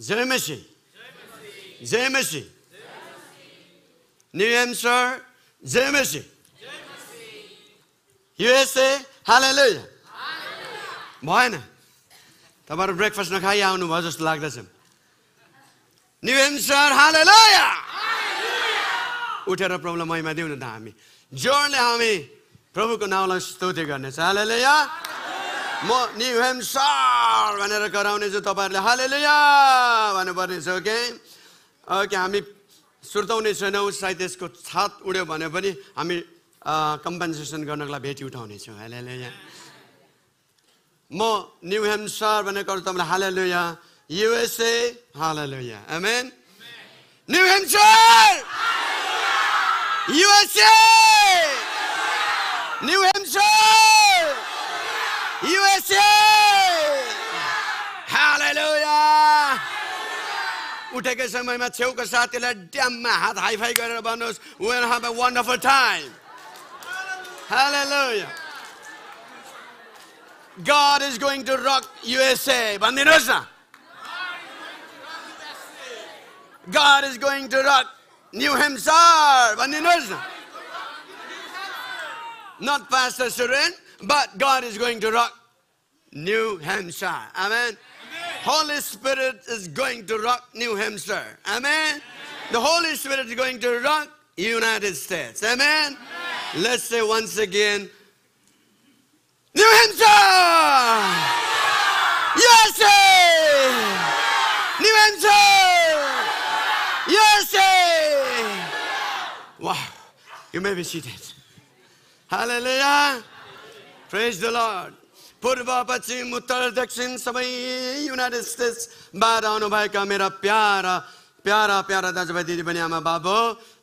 जय मसीह जय मसीह new हेम्सर जय मसीह USA हालै भएन तपाईँहरू ब्रेकफास्ट नखाइ आउनुभयो जस्तो लाग्दछ न्यु हेम्सर हालै उठेर प्रभुलाई महिमा दिउँ न त हामी जोडले हामी प्रभुको नाउँलाई स्तुति गर्नेछ हालै म न्यु हेम्सर भनेर कराउने छु तपाईँहरूले हालेलुया भन्नुपर्ने छ ओके ओके हामी सुर्ताउने छैनौँ सायद यसको छात उड्यो भने पनि हामी कम्पेन्सेसन गर्नको लागि भेटी उठाउनेछौँ हालेलुया म न्यु हेम्सर कराउँ तपाईँलाई hallelujah USA hallelujah amen New Hampshire USA New Hampshire USA! Hallelujah! उठेको समयमा छेउको साथीलाई high five हाइफाई गरेर We'll have a wonderful time. Hallelujah. God is going to rock USA. भन्दिनुहोस् न God is going to rock New Hampshire. भन्दिनुहोस् न Not Pastor Surin. But God is going to rock New Hampshire. Amen. Amen. Holy Spirit is going to rock New Hampshire. Amen. Amen. The Holy Spirit is going to rock United States. Amen. Amen. Let's say once again, New Hampshire. USA. New Hampshire. USA. Wow. You may be seated. Hallelujah. Praise the Lord पूर्व पश्चिम उत्तर दक्षिण सबै United स्टेट्सबाट आउनुभएका मेरा para para para दाजुभाइ दिदीबहिनी आमा बाबु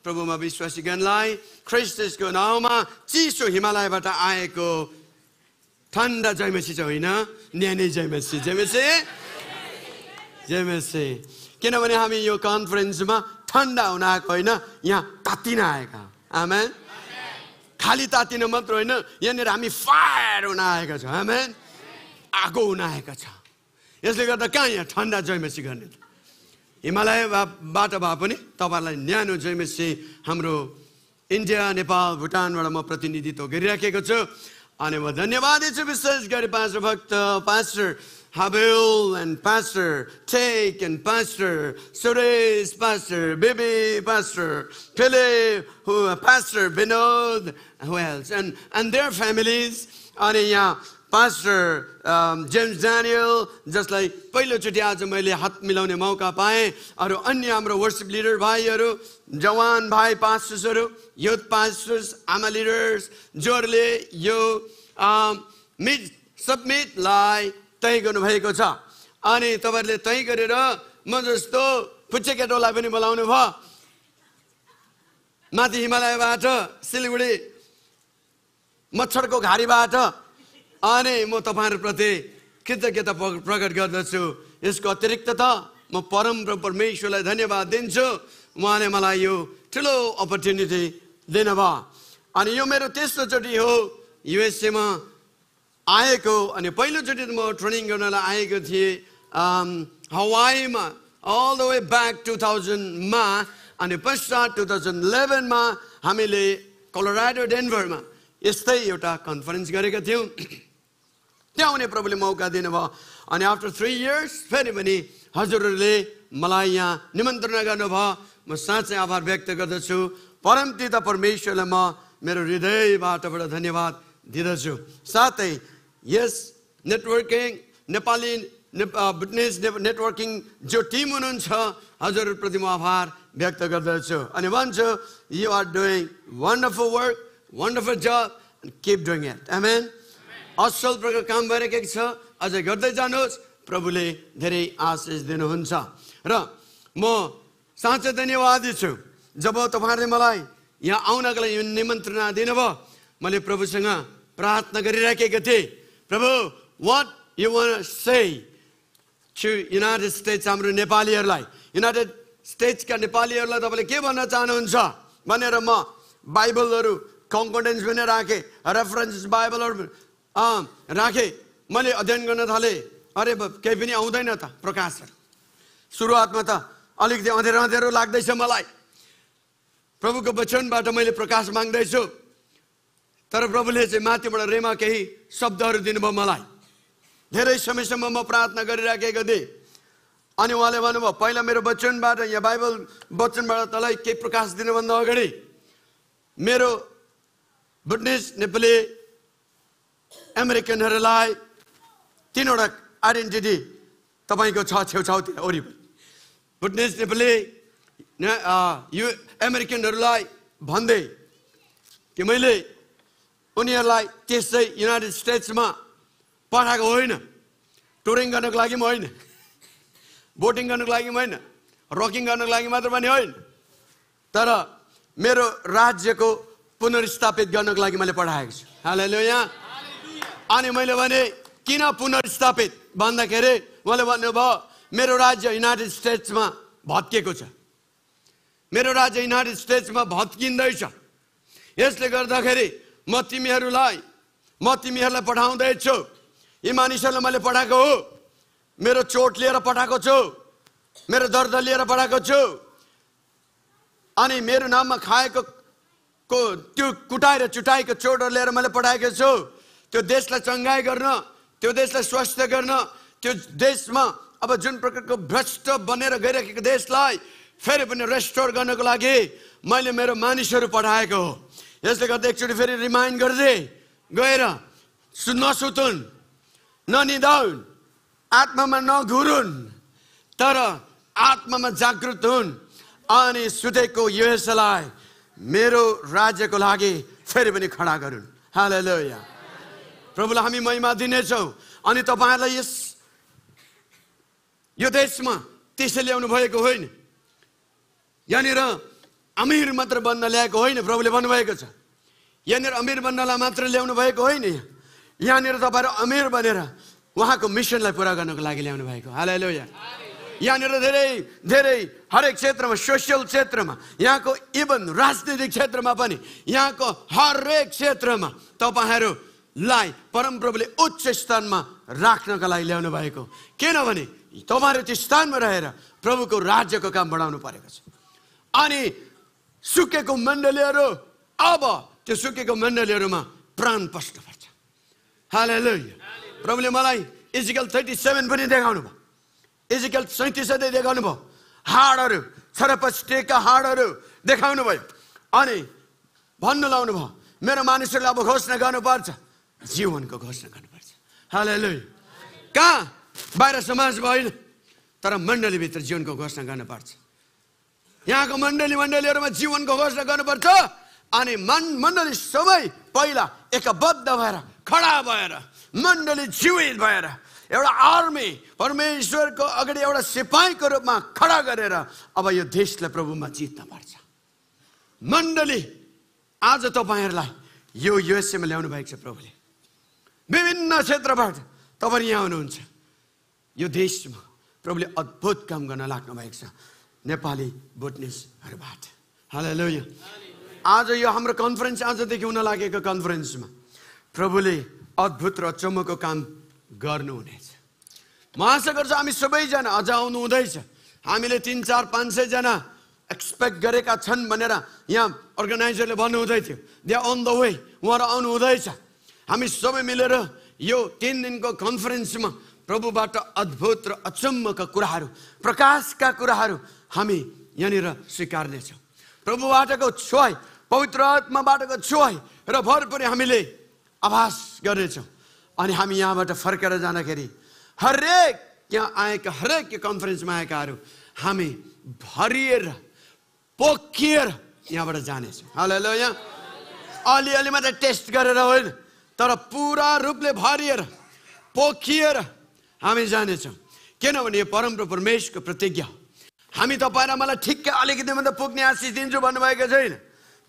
प्रभुमा विश्वासीगणलाई ख्रिस्टको नाउँमा चिसो हिमालयबाट आएको ठन्डा जयमेसी चाहिँ होइन न्यानी जयमेसी जयमेसी जयमेसी किनभने हामी यो कन्फरेन्समा ठन्डा हुन आएको होइन यहाँ तातिन आएका आमा खाली तातिन मात्र होइन यहाँनिर हामी फायर हुन आएका छौँ हामी आगो हुन आएका छ यसले गर्दा कहाँ यहाँ ठन्डा जयमेसी गर्ने त बाटो भए पनि तपाईँहरूलाई न्यानो जयमेसी हाम्रो इन्डिया नेपाल भुटानबाट म प्रतिनिधित्व गरिराखेको छु अनि म धन्यवादै छु विशेष गरी पाँच भक्त पाँच Habil and Pastor, Take and Pastor, Suresh Pastor, Bibi Pastor, Philip who Pastor Vinod, who else? And and their families. अनि James Daniel, just like, जसलाई पहिलोचोटि आज मैले हात मिलाउने मौका पाएँ अरू अन्य हाम्रो वर्सिप लिडर भाइहरू जवान भाइ पास्टर्सहरू युथ पास्टर्स आमा लिडर्स जोहरूले यो मिड सबमिटलाई तय गर्नुभएको छ अनि तपाईँहरूले तय गरेर म जस्तो केटोलाई पनि बोलाउनु भयो माथि हिमालयबाट सिलगढी मच्छरको घारीबाट अनि म तपाईँहरूप्रति कृतज्ञता प्रकट गर्दछु यसको अतिरिक्त त म परम परमेश्वरलाई धन्यवाद दिन्छु उहाँले मलाई यो ठुलो अपर्च्युनिटी दिनुभयो अनि यो मेरो तेस्रोचोटि हो युएसएमा आएको अनि पहिलोचोटि म ट्रेनिङ गर्नलाई आएको थिएँ हवाईमा all the way back two थाउजन्डमा अनि पश्चात टु थाउजन्ड इलेभेनमा हामीले कोलोराडो डेन्भरमा यस्तै एउटा कन्फरेन्स गरेका थियौँ त्यहाँ आउने प्रभुले मौका दिनुभयो अनि आफ्टर थ्री इयर्स फेरि पनि हजुरहरूले मलाई यहाँ निमन्त्रणा गर्नुभयो म साँच्चै आभार व्यक्त गर्दछु परमपिता परमेश्वरलाई म मेरो हृदयबाटबाट धन्यवाद दिँदछु साथै यस नेटवर्किङ नेपाली बिजनेस नेटवर्किङ जो टिम हुनुहुन्छ हजुरहरूप्रति म आभार व्यक्त गर्दछु अनि भन्छु you are doing wonderful work wonderful job keep doing it amen असल प्रकार काम भइरहेको छ अझै गर्दै जानुहोस् प्रभुले धेरै आशिष दिनुहुन्छ र म साँच्चै धन्यवादी छु जब तपाईँहरूले मलाई यहाँ आउनको लागि निमन्त्रणा दिनुभयो मैले प्रभुसँग प्रार्थना गरिराखेको थिएँ प्रभु what you want say to United States हाम्रो नेपालीहरूलाई युनाइटेड स्टेट्सका नेपालीहरूलाई तपाईँले के भन्न चाहनुहुन्छ भनेर म बाइबलहरू कङ्कन्डेन्स पनि राखेँ रेफरेन्स बाइबलहरू राखेँ मैले अध्ययन गर्न थालेँ अरे केही पनि आउँदैन त प्रकाशहरू सुरुवातमा त अलिकति अँधेरो अँधेरो लाग्दैछ मलाई प्रभुको वचनबाट मैले प्रकाश माग्दैछु तर प्रभुले चाहिँ माथिबाट रेमा केही शब्दहरू दिनुभयो मलाई धेरै समयसम्म म प्रार्थना गरिराखेको थिएँ अनि उहाँले भन्नुभयो पहिला मेरो वचनबाट या बाइबल वचनबाट तँलाई केही प्रकाश दिनुभन्दा अगाडि मेरो बुद्धिस्ट नेपाली अमेरिकनहरूलाई तिनवटा आइडेन्टिटी तपाईँको छ छेउछाउतिर वरिपरि बुद्धिस्ट नेपाली यु अमेरिकनहरूलाई भन्दै कि मैले उनीहरूलाई त्यसै युनाइटेड स्टेट्समा पठाएको होइन टुरिङ गर्नुको लागि पनि होइन बोटिङ गर्नुको लागि पनि होइन रकिङ गर्नुको लागि मात्र पनि होइन तर मेरो राज्यको पुनर्स्थापित गर्नको लागि मैले पठाएको छु हालै यहाँ अनि मैले भने किन पुनर्स्थापित भन्दाखेरि उहाँले भन्नुभयो मेरो राज्य युनाइटेड स्टेट्समा भत्किएको छ मेरो राज्य युनाइटेड स्टेट्समा भत्किँदैछ यसले गर्दाखेरि म तिमीहरूलाई म तिमीहरूलाई पठाउँदैछु यी मानिसहरूलाई मैले पठाएको हो मेरो चोट लिएर पठाएको छु मेरो दर्द लिएर पठाएको छु अनि मेरो नाममा खाएको को त्यो कुटाएर चुटाएको चोटहरू लिएर मैले पठाएको छु त्यो देशलाई चङ्गाइ गर्न त्यो देशलाई स्वस्थ गर्न त्यो देशमा अब जुन प्रकारको भ्रष्ट बनेर गइराखेको देशलाई फेरि पनि रेस्टोर गर्नको लागि मैले मेरो मानिसहरू पठाएको हो यसले गर्दा एकचोटि फेरि रिमाइन्ड गर्दै गएर सु नसुतुन् ननिदाउन् आत्मामा नघुरुन् तर आत्मामा जागृत हुन् अनि सुतेको यसलाई मेरो राज्यको लागि फेरि पनि खडा गरून् हाल प्रभुलाई हामी महिमा दिनेछौँ अनि तपाईँहरूलाई यस यो देशमा त्यसै ल्याउनु भएको होइन यहाँनिर अमिर मात्र बन्न ल्याएको होइन प्रभुले भन्नुभएको छ यहाँनिर अमिर बन्नलाई मात्र ल्याउनु भएको होइन यहाँनिर तपाईँहरू अमिर बनेर उहाँको मिसनलाई पुरा गर्नको लागि ल्याउनु भएको हालै यहाँ यहाँनिर धेरै धेरै हरेक क्षेत्रमा सोसियल क्षेत्रमा यहाँको इभन राजनीतिक क्षेत्रमा पनि यहाँको हरेक क्षेत्रमा तपाईँहरूलाई परमप्रभुले उच्च स्थानमा राख्नको लागि ल्याउनु भएको किनभने तपाईँहरू त्यो स्थानमा रहेर प्रभुको राज्यको काम बढाउनु परेको छ अनि सुकेको मण्डलीहरू अब त्यो सुकेको मण्डलीहरूमा प्राण पर्छ हाले प्रभुले मलाई इजिकल थर्टी सेभेन पनि देखाउनु भयो इजिकल सैँतिस देखाउनु भयो हाडहरू छरपस्टेका हाडहरू देखाउनु भयो अनि भन्नु लाउनु भयो मेरो मानिसहरूले अब घोषणा गर्नुपर्छ जीवनको घोषणा गर्नुपर्छ हाले कहाँ बाहिर समाजमा होइन तर मण्डलीभित्र जीवनको घोषणा गर्नुपर्छ यहाँको मण्डली मण्डलीहरूमा जीवनको घोषणा गर्नुपर्छ अनि मन मण्डली सबै पहिला एकबद्ध भएर खडा भएर मण्डली जीवित भएर एउटा आर्मी परमेश्वरको अगाडि एउटा सिपाहीको रूपमा खडा गरेर अब यो देशलाई प्रभुमा जित्न पर्छ मण्डली आज तपाईँहरूलाई यो युएसएमा ल्याउनु भएको छ प्रभुले विभिन्न क्षेत्रबाट तपाईँ यहाँ आउनुहुन्छ यो देशमा प्रभुले अद्भुत काम गर्न लाग्नु भएको छ नेपाली बुटनिसहरूबाट यहाँ आज यो हाम्रो कन्फरेन्स आजदेखि हुन लागेको कन्फरेन्समा प्रभुले अद्भुत र चमको काम गर्नुहुनेछ म आशा गर्छु हामी सबैजना अझ आउनु हुँदैछ हामीले तिन चार पाँच सयजना एक्सपेक्ट गरेका छन् भनेर यहाँ अर्गनाइजरले भन्नुहुँदै थियो दे अन द वे उहाँहरू आउनु हुँदैछ हामी सबै मिलेर यो तिन दिनको कन्फरेन्समा प्रभुबाट अद्भुत र अचम्मका कुराहरू प्रकाशका कुराहरू हामी यहाँनिर स्वीकार्नेछौँ प्रभुबाटको छुवाई पवित्र आत्माबाटको छुवाई र पनि हामीले आभास गर्नेछौँ अनि हामी यहाँबाट फर्केर जाँदाखेरि हरेक यहाँ आएका हरेक यो कन्फरेन्समा आएकाहरू हामी भरिएर पोखिएर यहाँबाट जानेछौँ हेलो यहाँ अलिअलि मात्रै टेस्ट गरेर होइन तर पुरा रूपले भरिएर पोखिएर हामी जानेछौँ किनभने यो परम परमेशको प्रतिज्ञा हामी र मलाई ठिक्कै अलिकति मात्रै पुग्ने आशिष दिन्छु भन्नुभएको छैन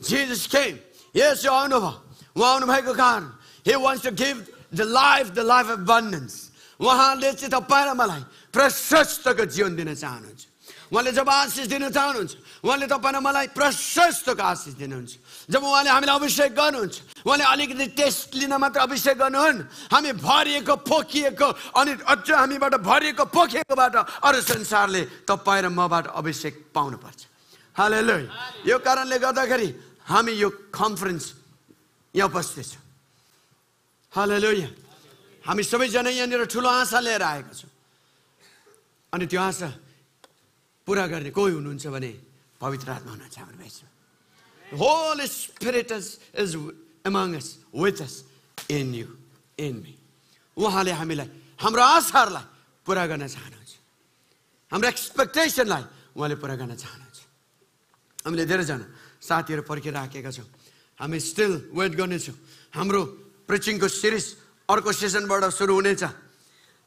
जिजस केम यसो आउनुभयो उहाँ आउनुभएको कारण he wants to give the life the life of abundance उहाँले चाहिँ तपाईँ र मलाई प्रशस्तको जीवन दिन चाहनुहुन्छ उहाँले जब आशिष दिन चाहनुहुन्छ उहाँले तपाईँ र मलाई प्रशस्तको आशिष दिनुहुन्छ जब उहाँले हामीलाई अभिषेक गर्नुहुन्छ उहाँले अलिकति टेस्ट लिन मात्र अभिषेक गर्नुहुन् हामी भरिएको पोखिएको अनि अझ हामीबाट भरिएको पोखिएकोबाट अरू संसारले तपाईँ र मबाट अभिषेक पाउनुपर्छ हाले यो कारणले गर्दाखेरि हामी यो कन्फरेन्स यहाँ उपस्थित बस्दैछ हाले हामी सबैजना यहाँनिर ठुलो आशा लिएर आएको छौँ अनि त्यो आशा पुरा गर्ने कोही हुनुहुन्छ भने पवित्र आत्मा हुनुहुन्छ हाम्रो बिचमा The Holy Spirit is, is among us, with us, in you, in me. उहाँले हामीलाई हाम्रो आशाहरूलाई पुरा गर्न चाहनुहुन्छ हाम्रो एक्सपेक्टेसनलाई उहाँले पुरा गर्न चाहनुहुन्छ हामीले धेरैजना साथीहरू पर्खिराखेका छौँ हामी स्टिल वेट गर्नेछौँ हाम्रो प्रिचिङको सिरिज अर्को सेसनबाट सुरु हुनेछ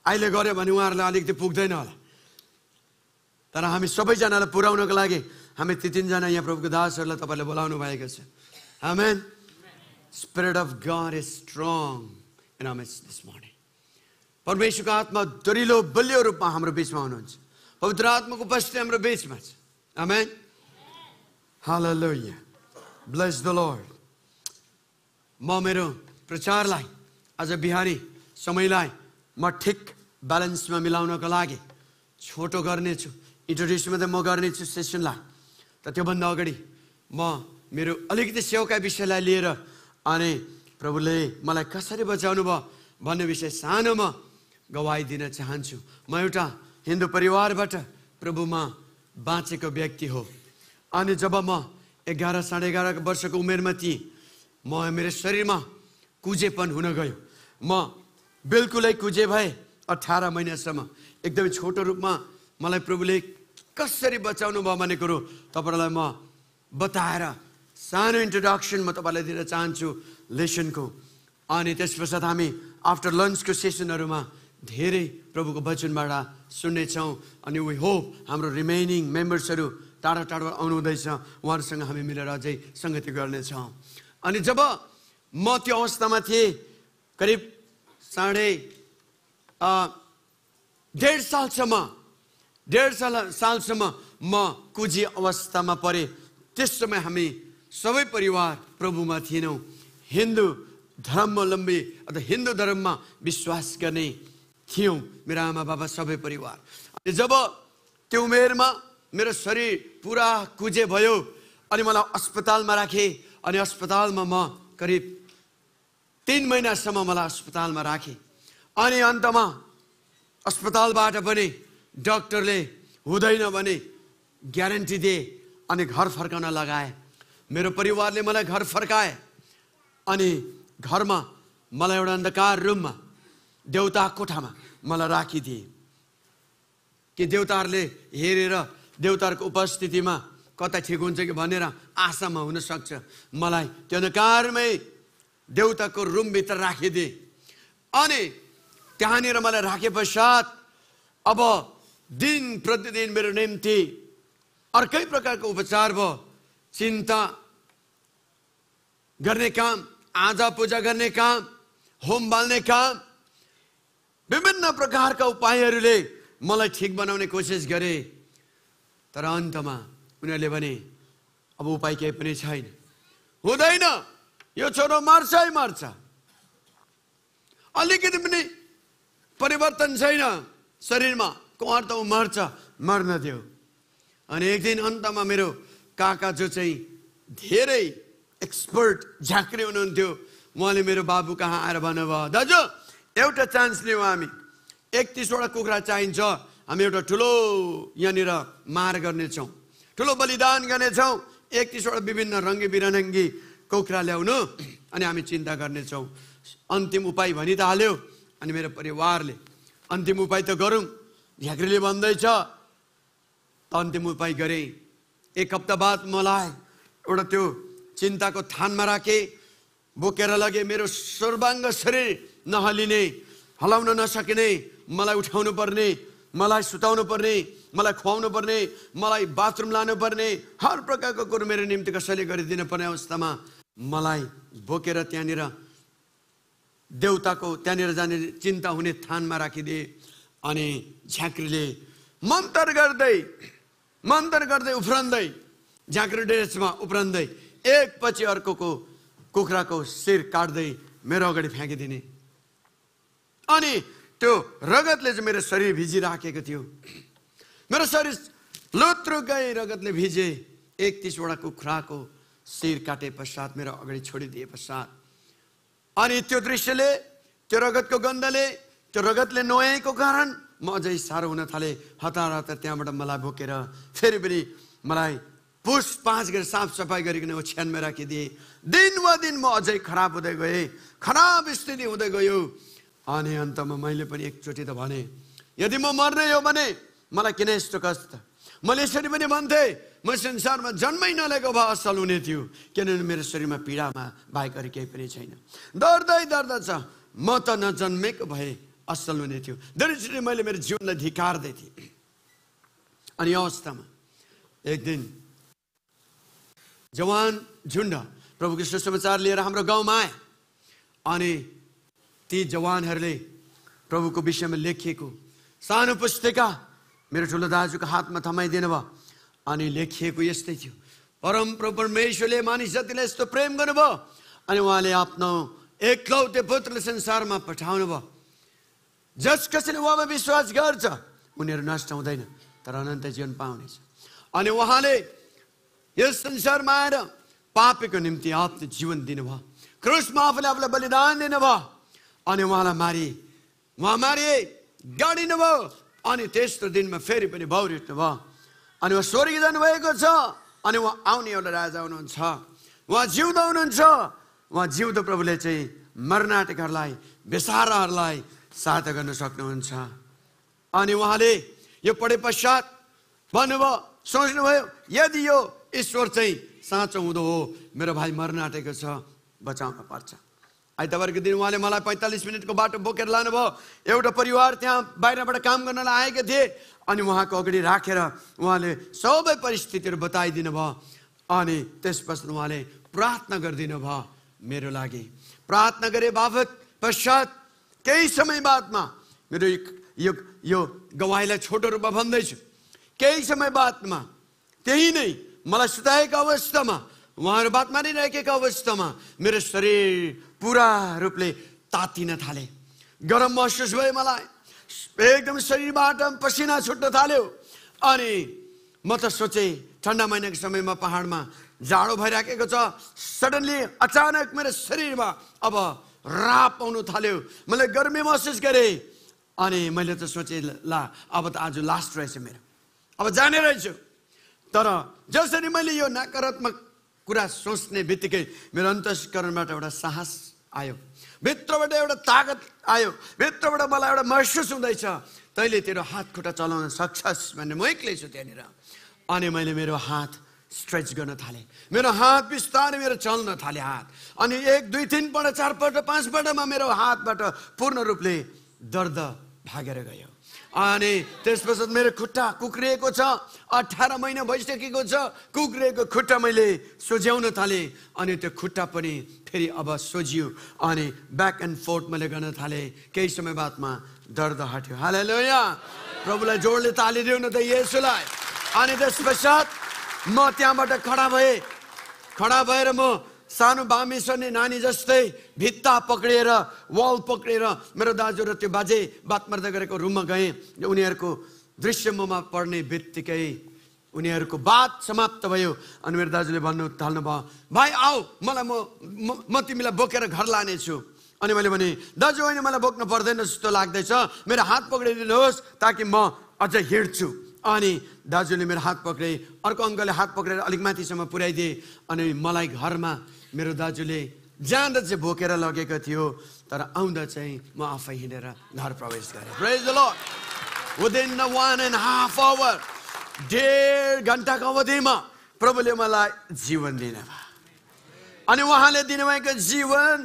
अहिले गऱ्यो भने उहाँहरूलाई अलिकति पुग्दैन होला तर हामी सबैजनालाई पुर्याउनको लागि हामी ती तिनजना यहाँ प्रभुको दासहरूलाई तपाईँले बोलाउनु भएको छ amen spirit of God is strong in this morning परमेश्वरको आत्मा दरिलो बलियो रूपमा हाम्रो बिचमा हुनुहुन्छ पवित्र आत्माको उपस्थिति हाम्रो बिचमा छ amen hallelujah bless the Lord म मेरो प्रचारलाई आज बिहानी समयलाई म ठिक ब्यालेन्समा मिलाउनको लागि छोटो गर्नेछु इन्ट्रोड्युसमा त म गर्नेछु सेसनलाई त्योभन्दा अगाडि म मेरो अलिकति सेवाका विषयलाई लिएर अनि प्रभुले मलाई कसरी बचाउनु भयो भन्ने विषय सानोमा गवाई दिन चाहन्छु म एउटा हिन्दू परिवारबाट प्रभुमा बाँचेको व्यक्ति हो अनि जब म एघार साढे एघार वर्षको उमेरमा थिएँ म मेरो शरीरमा कुजेपन हुन गयो म बिल्कुलै कुजे भएँ अठार महिनासम्म एकदमै छोटो रूपमा मलाई प्रभुले कसरी बचाउनु भयो भन्ने कुरो तपाईँहरूलाई म बताएर सानो इन्ट्रोडक्सन म तपाईँलाई दिन चाहन्छु लेसनको अनि त्यस पश्चात हामी आफ्टर लन्चको सेसनहरूमा धेरै प्रभुको वचनबाट सुन्नेछौँ अनि वी होप हाम्रो रिमेनिङ मेम्बर्सहरू टाढा टाढा आउनुहुँदैछ उहाँहरूसँग हामी मिलेर अझै सङ्गति गर्नेछौँ अनि जब म त्यो अवस्थामा थिएँ करिब साढे डेढ सालसम्म डेढ साल सालसम्म म कुजी अवस्थामा परे त्यस समय हामी सबै परिवार प्रभुमा थिएनौँ हिन्दू धर्मावलम्बी अथवा हिन्दू धर्ममा विश्वास गर्ने थियौँ मेरो आमा बाबा सबै परिवार अनि जब त्यो उमेरमा मेरो शरीर पुरा कुजे भयो अनि मलाई अस्पतालमा राखे अनि अस्पतालमा म करिब तिन महिनासम्म मलाई अस्पतालमा राखेँ अनि अन्तमा अस्पतालबाट पनि डक्टरले हुँदैन भने ग्यारेन्टी दिए अनि घर फर्काउन लगाए मेरो परिवारले मलाई घर फर्काए अनि घरमा मलाई एउटा अन्धकार रुममा देउता कोठामा मलाई राखिदिए कि देउताहरूले हेरेर देउताहरूको उपस्थितिमा कता ठिक हुन्छ कि भनेर आशामा हुनसक्छ मलाई त्यो अन्धकारमै देउताको रुमभित्र राखिदिए अनि त्यहाँनिर मलाई राखे पश्चात अब दिन प्रतिदिन मेरो निम्ति अर्कै प्रकारको उपचार भयो चिन्ता गर्ने काम आजा पूजा गर्ने काम होम बाल्ने काम विभिन्न प्रकारका उपायहरूले मलाई ठिक बनाउने कोसिस गरे तर अन्तमा उनीहरूले भने अब उपाय केही पनि छैन हुँदैन यो छोरो मार्छै मार्छ अलिकति पनि परिवर्तन छैन शरीरमा कर त ऊ मर्छ मर्न थियो अनि एक दिन अन्तमा मेरो काका जो चाहिँ धेरै एक्सपर्ट झाँक्री हुनुहुन्थ्यो उहाँले मेरो बाबु कहाँ आएर भन्नुभयो दाजु एउटा चान्स लियौँ हामी एकतिसवटा कुखुरा चाहिन्छ हामी एउटा ठुलो यहाँनिर मार गर्नेछौँ ठुलो बलिदान गर्नेछौँ एकतिसवटा विभिन्न रङ्गी बिरङ्गी कुखुरा ल्याउनु अनि हामी चिन्ता गर्नेछौँ अन्तिम उपाय भनि त हाल्यो अनि मेरो परिवारले अन्तिम उपाय त गरौँ झ्याक्रीले भन्दैछ त अन्तिम उपाय गरेँ एक हप्ता बाद मलाई एउटा त्यो चिन्ताको थानमा राखेँ बोकेर लगे मेरो सर्वाङ्ग शरीर नहलिने हलाउन नसकिने मलाई उठाउनु पर्ने मलाई सुताउनु पर्ने मलाई खुवाउनु पर्ने मलाई बाथरुम लानुपर्ने हर प्रकारको कुरो मेरो निम्ति कसैले गरिदिनु पर्ने अवस्थामा मलाई बोकेर त्यहाँनिर देउताको त्यहाँनिर जाने चिन्ता हुने थानमा राखिदिए अनि झाँक्रीले मन्तर गर्दै मन्तर गर्दै उफ्रन्दै झाँक्री ड्रेसमा उफ्रन्दै एकपछि अर्कोको कुखुराको शिर काट्दै मेरो अगाडि फ्याँकिदिने अनि त्यो रगतले चाहिँ मेरो शरीर भिजिराखेको थियो मेरो शरीर लोत्रो गए रगतले भिजे एकतिसवटा कुखुराको शिर काटे पश्चात मेरो अगाडि छोडिदिए पश्चात अनि त्यो दृश्यले त्यो रगतको गन्धले त्यो रगतले नुहाएको कारण म अझै साह्रो हुन थालेँ हतार हतार त्यहाँबाट मलाई बोकेर फेरि पनि मलाई पुस पाँच गरेर साफसफाइ गरिकन ओछ्यानमा राखिदिए दिन वा दिन म अझै खराब हुँदै गएँ खराब स्थिति हुँदै गयो अनि अन्तमा मैले पनि एकचोटि त भने यदि म मर्ने हो भने मलाई किन यस्तो कष्ट मैले यसरी पनि भन्थेँ म संसारमा जन्मै नलिएको भए असल हुने थियो किनभने मेरो शरीरमा पीडामा बाहेक केही पनि छैन दर्दै दर्द छ म त नजन्मेको भएँ असल हुने थियो धेरै मैले मेरो जीवनलाई धिकार्दै थिएँ अनि अवस्थामा एक दिन जवान झुन्ड प्रभु कृष्ण समाचार लिएर हाम्रो गाउँमा आए अनि ती जवानहरूले प्रभुको विषयमा लेखिएको सानो पुस्तिका मेरो ठुलो दाजुको हातमा थमाइदिनु भयो अनि लेखिएको यस्तै थियो परम परमेश्वरले मानिस जतिलाई यस्तो प्रेम गर्नुभयो अनि उहाँले आफ्नो एकलौते पुत्र संसारमा पठाउनु भयो जस कसैले उहाँमा विश्वास गर्छ उनीहरू नष्ट हुँदैन तर अनन्त जीवन पाउनेछ अनि उहाँले यस संसारमा आएर पापेको निम्ति आफ्नो जीवन दिनुभयो क्रुसमा आफूले आफूलाई बलिदान दिनुभयो अनि उहाँलाई मारिए उहाँ मारिए गाडिनु भयो अनि तेस्रो दिनमा फेरि पनि भौरिट्नु भयो अनि उहाँ स्वर्ग जानुभएको छ अनि उहाँ आउने एउटा राजा हुनुहुन्छ उहाँ जिउँदो हुनुहुन्छ उहाँ जिउँदो प्रभुले चाहिँ मर्नाटकहरूलाई बेसाराहरूलाई सहायता गर्न सक्नुहुन्छ अनि उहाँले यो पढे पश्चात भन्नुभयो सोच्नुभयो यदि यो ईश्वर चाहिँ साँचो हुँदो हो मेरो भाइ मर्न आँटेको छ बचाउनु पर्छ आइतबारको दिन उहाँले मलाई पैँतालिस मिनटको बाटो बोकेर लानुभयो एउटा परिवार त्यहाँ बाहिरबाट काम गर्नलाई आएका थिए अनि उहाँको अगाडि राखेर उहाँले सबै परिस्थितिहरू बताइदिनु भयो अनि त्यसपछि पश्चात उहाँले प्रार्थना गरिदिनु भयो मेरो लागि प्रार्थना गरे बापत पश्चात केही समय बादमा मेरो यो यो गवाईलाई छोटो रूपमा भन्दैछु केही समय बादमा त्यही नै मलाई सुताएका अवस्थामा उहाँहरू बात मानिरहेको अवस्थामा मेरो शरीर पुरा रूपले तातिन थाले गरम महसुस भयो मलाई एकदम शरीरबाट पसिना छुट्न थाल्यो अनि म त सोचेँ ठन्डा महिनाको समयमा पहाडमा जाडो भइराखेको छ सडनली अचानक मेरो शरीरमा अब राप आउनु थाल्यो मैले गर्मी महसुस गरेँ अनि मैले त सोचेँ ला अब त आज लास्ट रहेछ मेरो अब जाने रहेछु तर जसरी मैले यो नकारात्मक कुरा सोच्ने बित्तिकै मेरो अन्तस्करणबाट एउटा साहस आयो भित्रबाट एउटा तागत आयो भित्रबाट मलाई एउटा महसुस हुँदैछ तैँले तेरो हात खुट्टा चलाउन सक्छस् भन्ने म एक्लै छु त्यहाँनिर अनि मैले मेरो हात स्ट्रेच गर्न थालेँ मेरो हात बिस्तारै मेरो चल्न थालेँ हात अनि एक दुई तिनपल्ट चारपल्ट पाँचपल्टमा मेरो हातबाट पूर्ण रूपले दर्द भागेर गयो अनि त्यस पश्चात मेरो खुट्टा कुक्रिएको छ अठार महिना भइसकेको छ कुक्रिएको खुट्टा मैले सोझ्याउन थालेँ अनि त्यो खुट्टा पनि फेरि अब सोझियो अनि ब्याक एन्ड फोर्थ मैले गर्न थालेँ केही समय बादमा दर्द हट्यो यहाँ प्रभुलाई जोडले तालिदेऊ न त यसुलाई अनि त्यस पश्चात म त्यहाँबाट खडा भएँ खडा भएर म सानो बामेश्वरले नानी जस्तै भित्ता पक्रिएर वाल पक्रिएर मेरो दाजु र त्यो बाजे बात मार्दै गरेको रुममा गएँ उनीहरूको दृश्य ममा पर्ने बित्तिकै उनीहरूको बात समाप्त भयो अनि मेरो दाजुले भन्नु थाल्नु भयो भाइ आऊ मलाई म म तिमीलाई बोकेर घर लानेछु अनि मैले भने दाजु होइन मलाई बोक्नु पर्दैन जस्तो लाग्दैछ मेरो हात पक्रिदिनुहोस् ताकि म अझ हिँड्छु अनि दाजुले मेरो हात पक्रे अर्को अङ्कलले हात पक्रेर अलिक माथिसम्म पुर्याइदिए अनि मलाई घरमा मेरो दाजुले जाँदा चाहिँ बोकेर लगेको थियो तर आउँदा चाहिँ म आफै हिँडेर घर प्रवेश गरेँ within one and half hour डेढ घन्टाको अवधिमा प्रभुले मलाई जीवन दिनुभयो अनि उहाँले दिनुभएको जीवन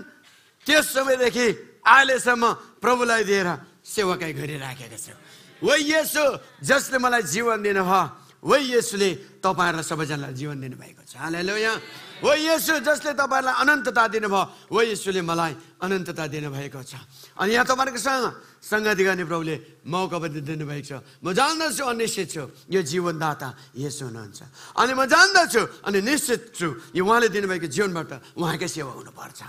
त्यस समयदेखि अहिलेसम्म प्रभुलाई दिएर सेवाकाइ गरिराखेको छु ओ यसो जसले मलाई जीवन दिनुभयो हो यसुले तपाईँहरूलाई सबैजनालाई जीवन दिनुभएको छ हालेलो यहाँ हो येसु जसले तपाईँहरूलाई अनन्तता दिनुभयो हो यसुले मलाई अनन्तता दिनुभएको छ अनि यहाँ तपाईँहरूकोसँग सङ्गति गर्ने प्रभुले मौका पनि दिनुभएको छ म जान्दछु अनिश्चित छु यो जीवनदाता यसो हुनुहुन्छ अनि म जान्दछु अनि निश्चित छु यो उहाँले दिनुभएको जीवनबाट उहाँकै सेवा हुनुपर्छ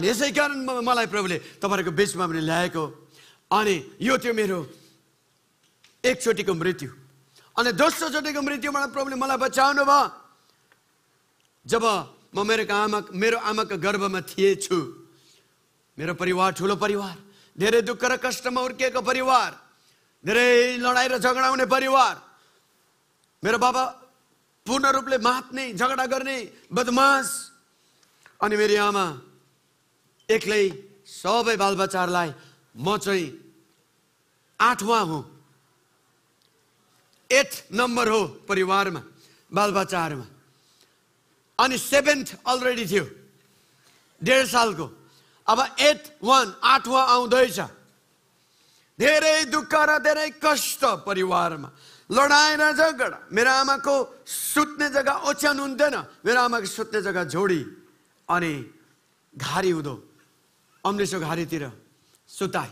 अनि यसै कारण मलाई प्रभुले तपाईँहरूको बिचमा पनि ल्याएको अनि यो त्यो मेरो एकचोटिको मृत्यु अनि दोस्रोचोटिको मृत्युबाट प्रभुले मलाई बचाउनु भयो जब म मेरो आमा मेरो आमाको गर्भमा थिएछु मेरो परिवार ठुलो परिवार धेरै दुःख र कष्टमा उर्किएको परिवार धेरै लडाइँ र झगडा परिवार मेरो बाबा पूर्ण रूपले मात्ने झगडा गर्ने बदमास अनि मेरी आमा एक्लै सबै बालबच्चाहरूलाई म चाहिँ आठवा हुँ एट नम्बर हो परिवारमा बालबच्चाहरूमा अनि सेभेन्थ अलरेडी थियो डेढ सालको अब एट वान वा आउँदैछ धेरै दुःख र धेरै कष्ट परिवारमा लडाएर झगडा मेरो आमाको सुत्ने जग्गा ओछ्यान हुन्थेन मेरो आमाको सुत्ने जग्गा झोडी अनि घारी हुँदो अम्लेसो घारीतिर सुताए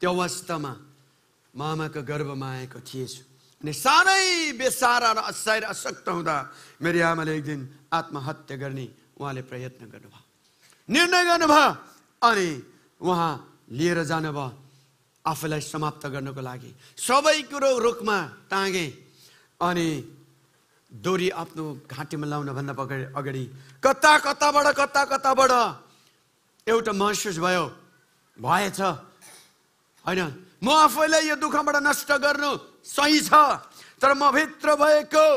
त्यो अवस्थामा म आमाको गर्वमा आएको थिएछु अनि सानै बेसारा र असह्य र अशक्त हुँदा मेरो आमाले एक दिन आत्महत्या गर्ने उहाँले प्रयत्न गर्नुभयो निर्णय गर्नुभयो अनि उहाँ लिएर जानुभयो आफूलाई समाप्त गर्नको लागि सबै कुरो रुखमा टाँगे अनि डोरी आफ्नो घाँटीमा भन्दा अगाडि अगाडि कता कताबाट कता कताबाट एउटा महसुस भयो भएछ होइन म आफैलाई यो दुःखबाट नष्ट गर्नु सही छ तर म भित्र भएको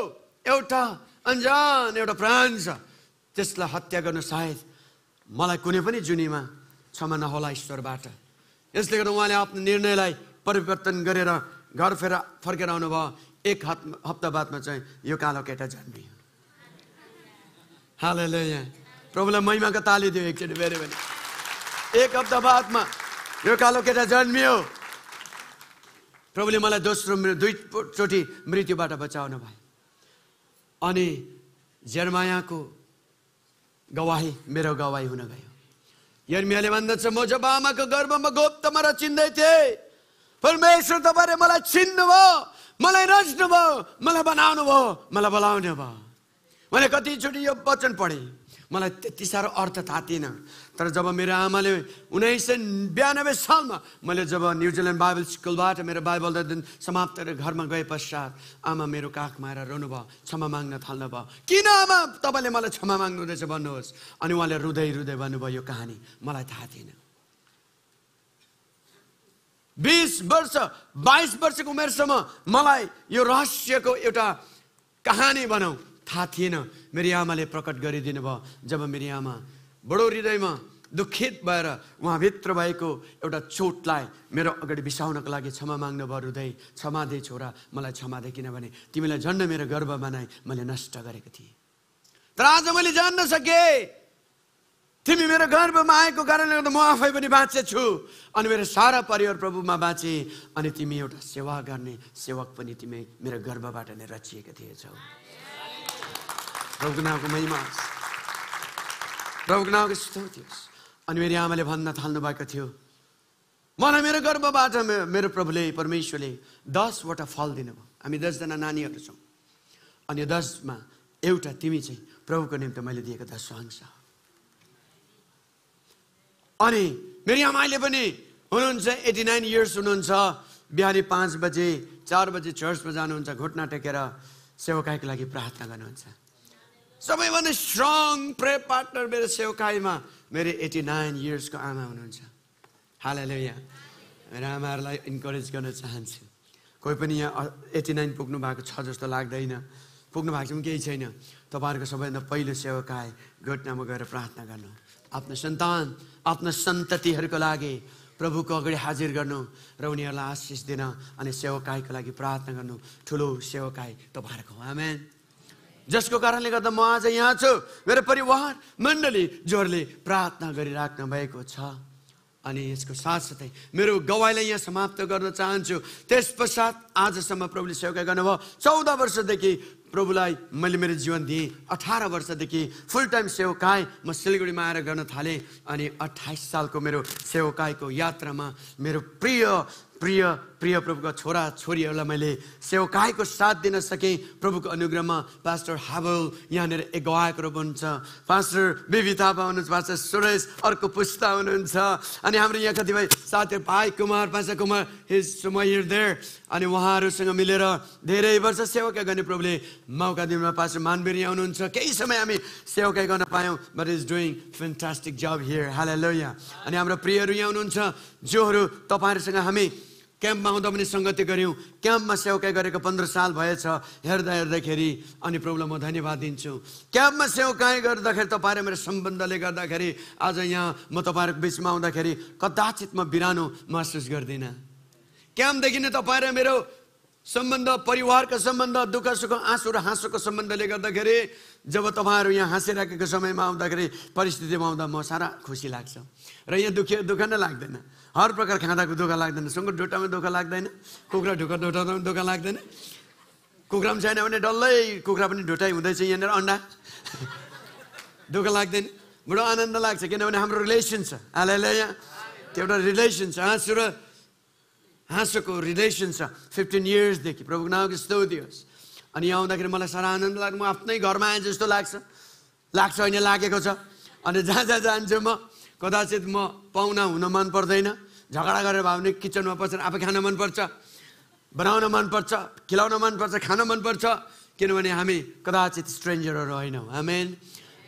एउटा अन्जान एउटा प्राण छ त्यसलाई हत्या गर्न सायद मलाई कुनै पनि जुनीमा क्षमा नहोला ईश्वरबाट यसले गर्दा उहाँले आफ्नो निर्णयलाई परिवर्तन गरेर घर फेर फर्केर आउनुभयो एक हप हप्ता बादमा चाहिँ यो कालो केटा जन्मियो यहाँ प्रभुलाई महिमाको ताली दियो एकचोटि भने एक हप्ता बादमा यो कालो केटा जन्मियो प्रभुले मलाई दोस्रो दुईचोटि मृत्युबाट बचाउनु भयो अनि जर्मायाको गवाही मेरो गवाही हुन गयो यर्मियाले भन्दछ म जब आमाको गर्भमा गोप्तमा र चिन्दै थिएँ परमेश्वर तपाईँले मलाई चिन्नु भयो मलाई रच्नु भयो मलाई बनाउनु भयो मलाई बोलाउनु भयो मैले कतिचोटि यो वचन पढेँ मलाई त्यति साह्रो अर्थ थाहा थिएन तर जब मेरो आमाले उन्नाइस सय बयानब्बे सालमा मैले जब न्युजिल्यान्ड बाइबल स्कुलबाट मेरो बाइबल दिन समाप्त गरेर घरमा गए पश्चात आमा मेरो काखमा आएर भयो क्षमा माग्न थाल्नु भयो किन आमा तपाईँले मलाई क्षमा माग्नु हुँदैछ भन्नुहोस् अनि उहाँले रुँदै रुँदै भन्नुभयो यो कहानी मलाई थाहा थिएन बिस वर्ष बाइस वर्षको उमेरसम्म मलाई यो रहस्यको एउटा कहानी भनौँ थाहा थिएन मेरी आमाले प्रकट गरिदिनु भयो जब मेरी आमा बडो हृदयमा दुखित भएर उहाँभित्र भएको एउटा चोटलाई मेरो अगाडि बिसाउनको लागि क्षमा माग्नु भयो हृदय क्षमा दे छोरा मलाई क्षमा दे किनभने तिमीलाई झन्ड मेरो गर्व बनाए मैले नष्ट गरेको थिएँ तर आज मैले जान्न सकेँ तिमी मेरो गर्वमा आएको कारणले गर्दा म आफै पनि बाँचे छु अनि मेरो सारा परिवार प्रभुमा बाँचे अनि तिमी एउटा सेवा गर्ने सेवक पनि तिमी मेरो गर्वबाट नै रचिएको थिएछौ प्रभुको नामको महिमा प्रभुको नाउँको स्तोत्योस् अनि मेरो आमाले भन्न थाल्नु भएको थियो मलाई मेरो गर्वबाट मेरो प्रभुले परमेश्वरले दसवटा फल दिनुभयो हामी दसजना नानीहरू छौँ अनि दसमा एउटा तिमी चाहिँ प्रभुको निम्ति मैले दिएको दस अंश अनि मेरो आमाले पनि हुनुहुन्छ एटी नाइन इयर्स हुनुहुन्छ बिहानी पाँच बजे चार बजे चर्चमा जानुहुन्छ घुटना टेकेर सेवकाईको लागि प्रार्थना गर्नुहुन्छ सबैभन्दा स्ट्रङ प्रे पार्टनर मेरो सेवकाईमा मेरो एटी नाइन इयर्सको आमा हुनुहुन्छ हालैले यहाँ मेरो आमाहरूलाई इन्करेज गर्न चाहन्छु कोही पनि यहाँ एटी नाइन पुग्नु भएको छ जस्तो लाग्दैन पुग्नु भएको छ केही छैन तपाईँहरूको सबैभन्दा पहिलो सेवकाय घटनामा गएर प्रार्थना गर्नु आफ्नो सन्तान आफ्नो सन्ततिहरूको लागि प्रभुको अगाडि हाजिर गर्नु र उनीहरूलाई आशिष दिन अनि सेवकाईको लागि प्रार्थना गर्नु ठुलो सेवकाय तपाईँहरूको आमेन जसको कारणले गर्दा म आज यहाँ छु मेरो परिवार मण्डली जोरले प्रार्थना गरिराख्नु भएको छ अनि यसको साथसाथै मेरो गवाईलाई यहाँ समाप्त गर्न चाहन्छु त्यस पश्चात आजसम्म प्रभुले सेवा गर्नुभयो चौध वर्षदेखि प्रभुलाई मैले मेरो जीवन दिएँ अठार वर्षदेखि फुल टाइम सेवकाय म सिलगढीमा आएर गर्न थालेँ अनि अठाइस सालको मेरो सेवकायको यात्रामा मेरो प्रिय प्रिय प्रिय प्रभुका छोरा छोरीहरूलाई मैले सेवकाईको साथ दिन सकेँ प्रभुको अनुग्रहमा पास्टर हाबल यहाँनिर गायक हुनुहुन्छ पास्टर बेबी थापा हुनुहुन्छ पास्टर सुरेश अर्को पुस्ता हुनुहुन्छ अनि हाम्रो यहाँ कतिपय साथीहरू भाइ कुमार पासा कुमार हिज सुमयर देयर अनि उहाँहरूसँग मिलेर धेरै वर्ष सेवका गर्ने प्रभुले मौका दिनमा पास्टर मानबिर यहाँ हुनुहुन्छ केही समय हामी सेवकाई गर्न पायौँ but is doing fantastic job here हाल अनि हाम्रो प्रियहरू यहाँ हुनुहुन्छ जोहरू तपाईँहरूसँग हामी क्याम्पमा आउँदा पनि सङ्गति गऱ्यौँ क्याम्पमा सेवकाइ गरेको पन्ध्र साल भएछ हेर्दा हेर्दाखेरि अनि प्रभुलाई म धन्यवाद दिन्छु क्याम्पमा सेवकाइ गर्दाखेरि तपाईँ मेरो सम्बन्धले गर्दाखेरि आज यहाँ म तपाईँहरूको बिचमा आउँदाखेरि कदाचित म बिरानो महसुस गर्दिनँ क्याम्पदेखि नै तपाईँ र मेरो सम्बन्ध परिवारको सम्बन्ध दुःख सुख आँसु र हाँसोको सम्बन्धले गर्दाखेरि जब तपाईँहरू यहाँ हाँसिराखेको समयमा आउँदाखेरि परिस्थितिमा आउँदा म सारा खुसी लाग्छ र यहाँ दुःख दुःख नै लाग्दैन हर प्रकार खाँदाको दुःख लाग्दैन सुँगुर ढुट्टामा दुःख लाग्दैन कुखुरा ढोका ढुट्टामा पनि दुःख लाग्दैन कुखुरा पनि छैन भने डल्लै कुखुरा पनि ढुटाइ हुँदैछ यहाँनिर अन्डा दुःख लाग्दैन बडो आनन्द लाग्छ किनभने हाम्रो रिलेसन छ आलैले यहाँ त्यो एउटा रिलेसन छ हाँसु र हाँसोको रिलेसन छ फिफ्टिन इयर्सदेखि प्रभुको नाउँको यस्तो दियोस् अनि आउँदाखेरि मलाई साह्रो आनन्द लाग्छ म आफ्नै घरमा आएँ जस्तो लाग्छ लाग्छ होइन लागेको छ अनि जहाँ जहाँ जान्छु म कदाचित म पाहुना हुन मन पर्दैन झगडा गरेर भयो भने किचनमा पसेर आफै खान मनपर्छ बनाउन मनपर्छ खिलाउन मनपर्छ खान मनपर्छ किनभने हामी कदाचित स्ट्रेन्जरहरू होइनौँ आमेन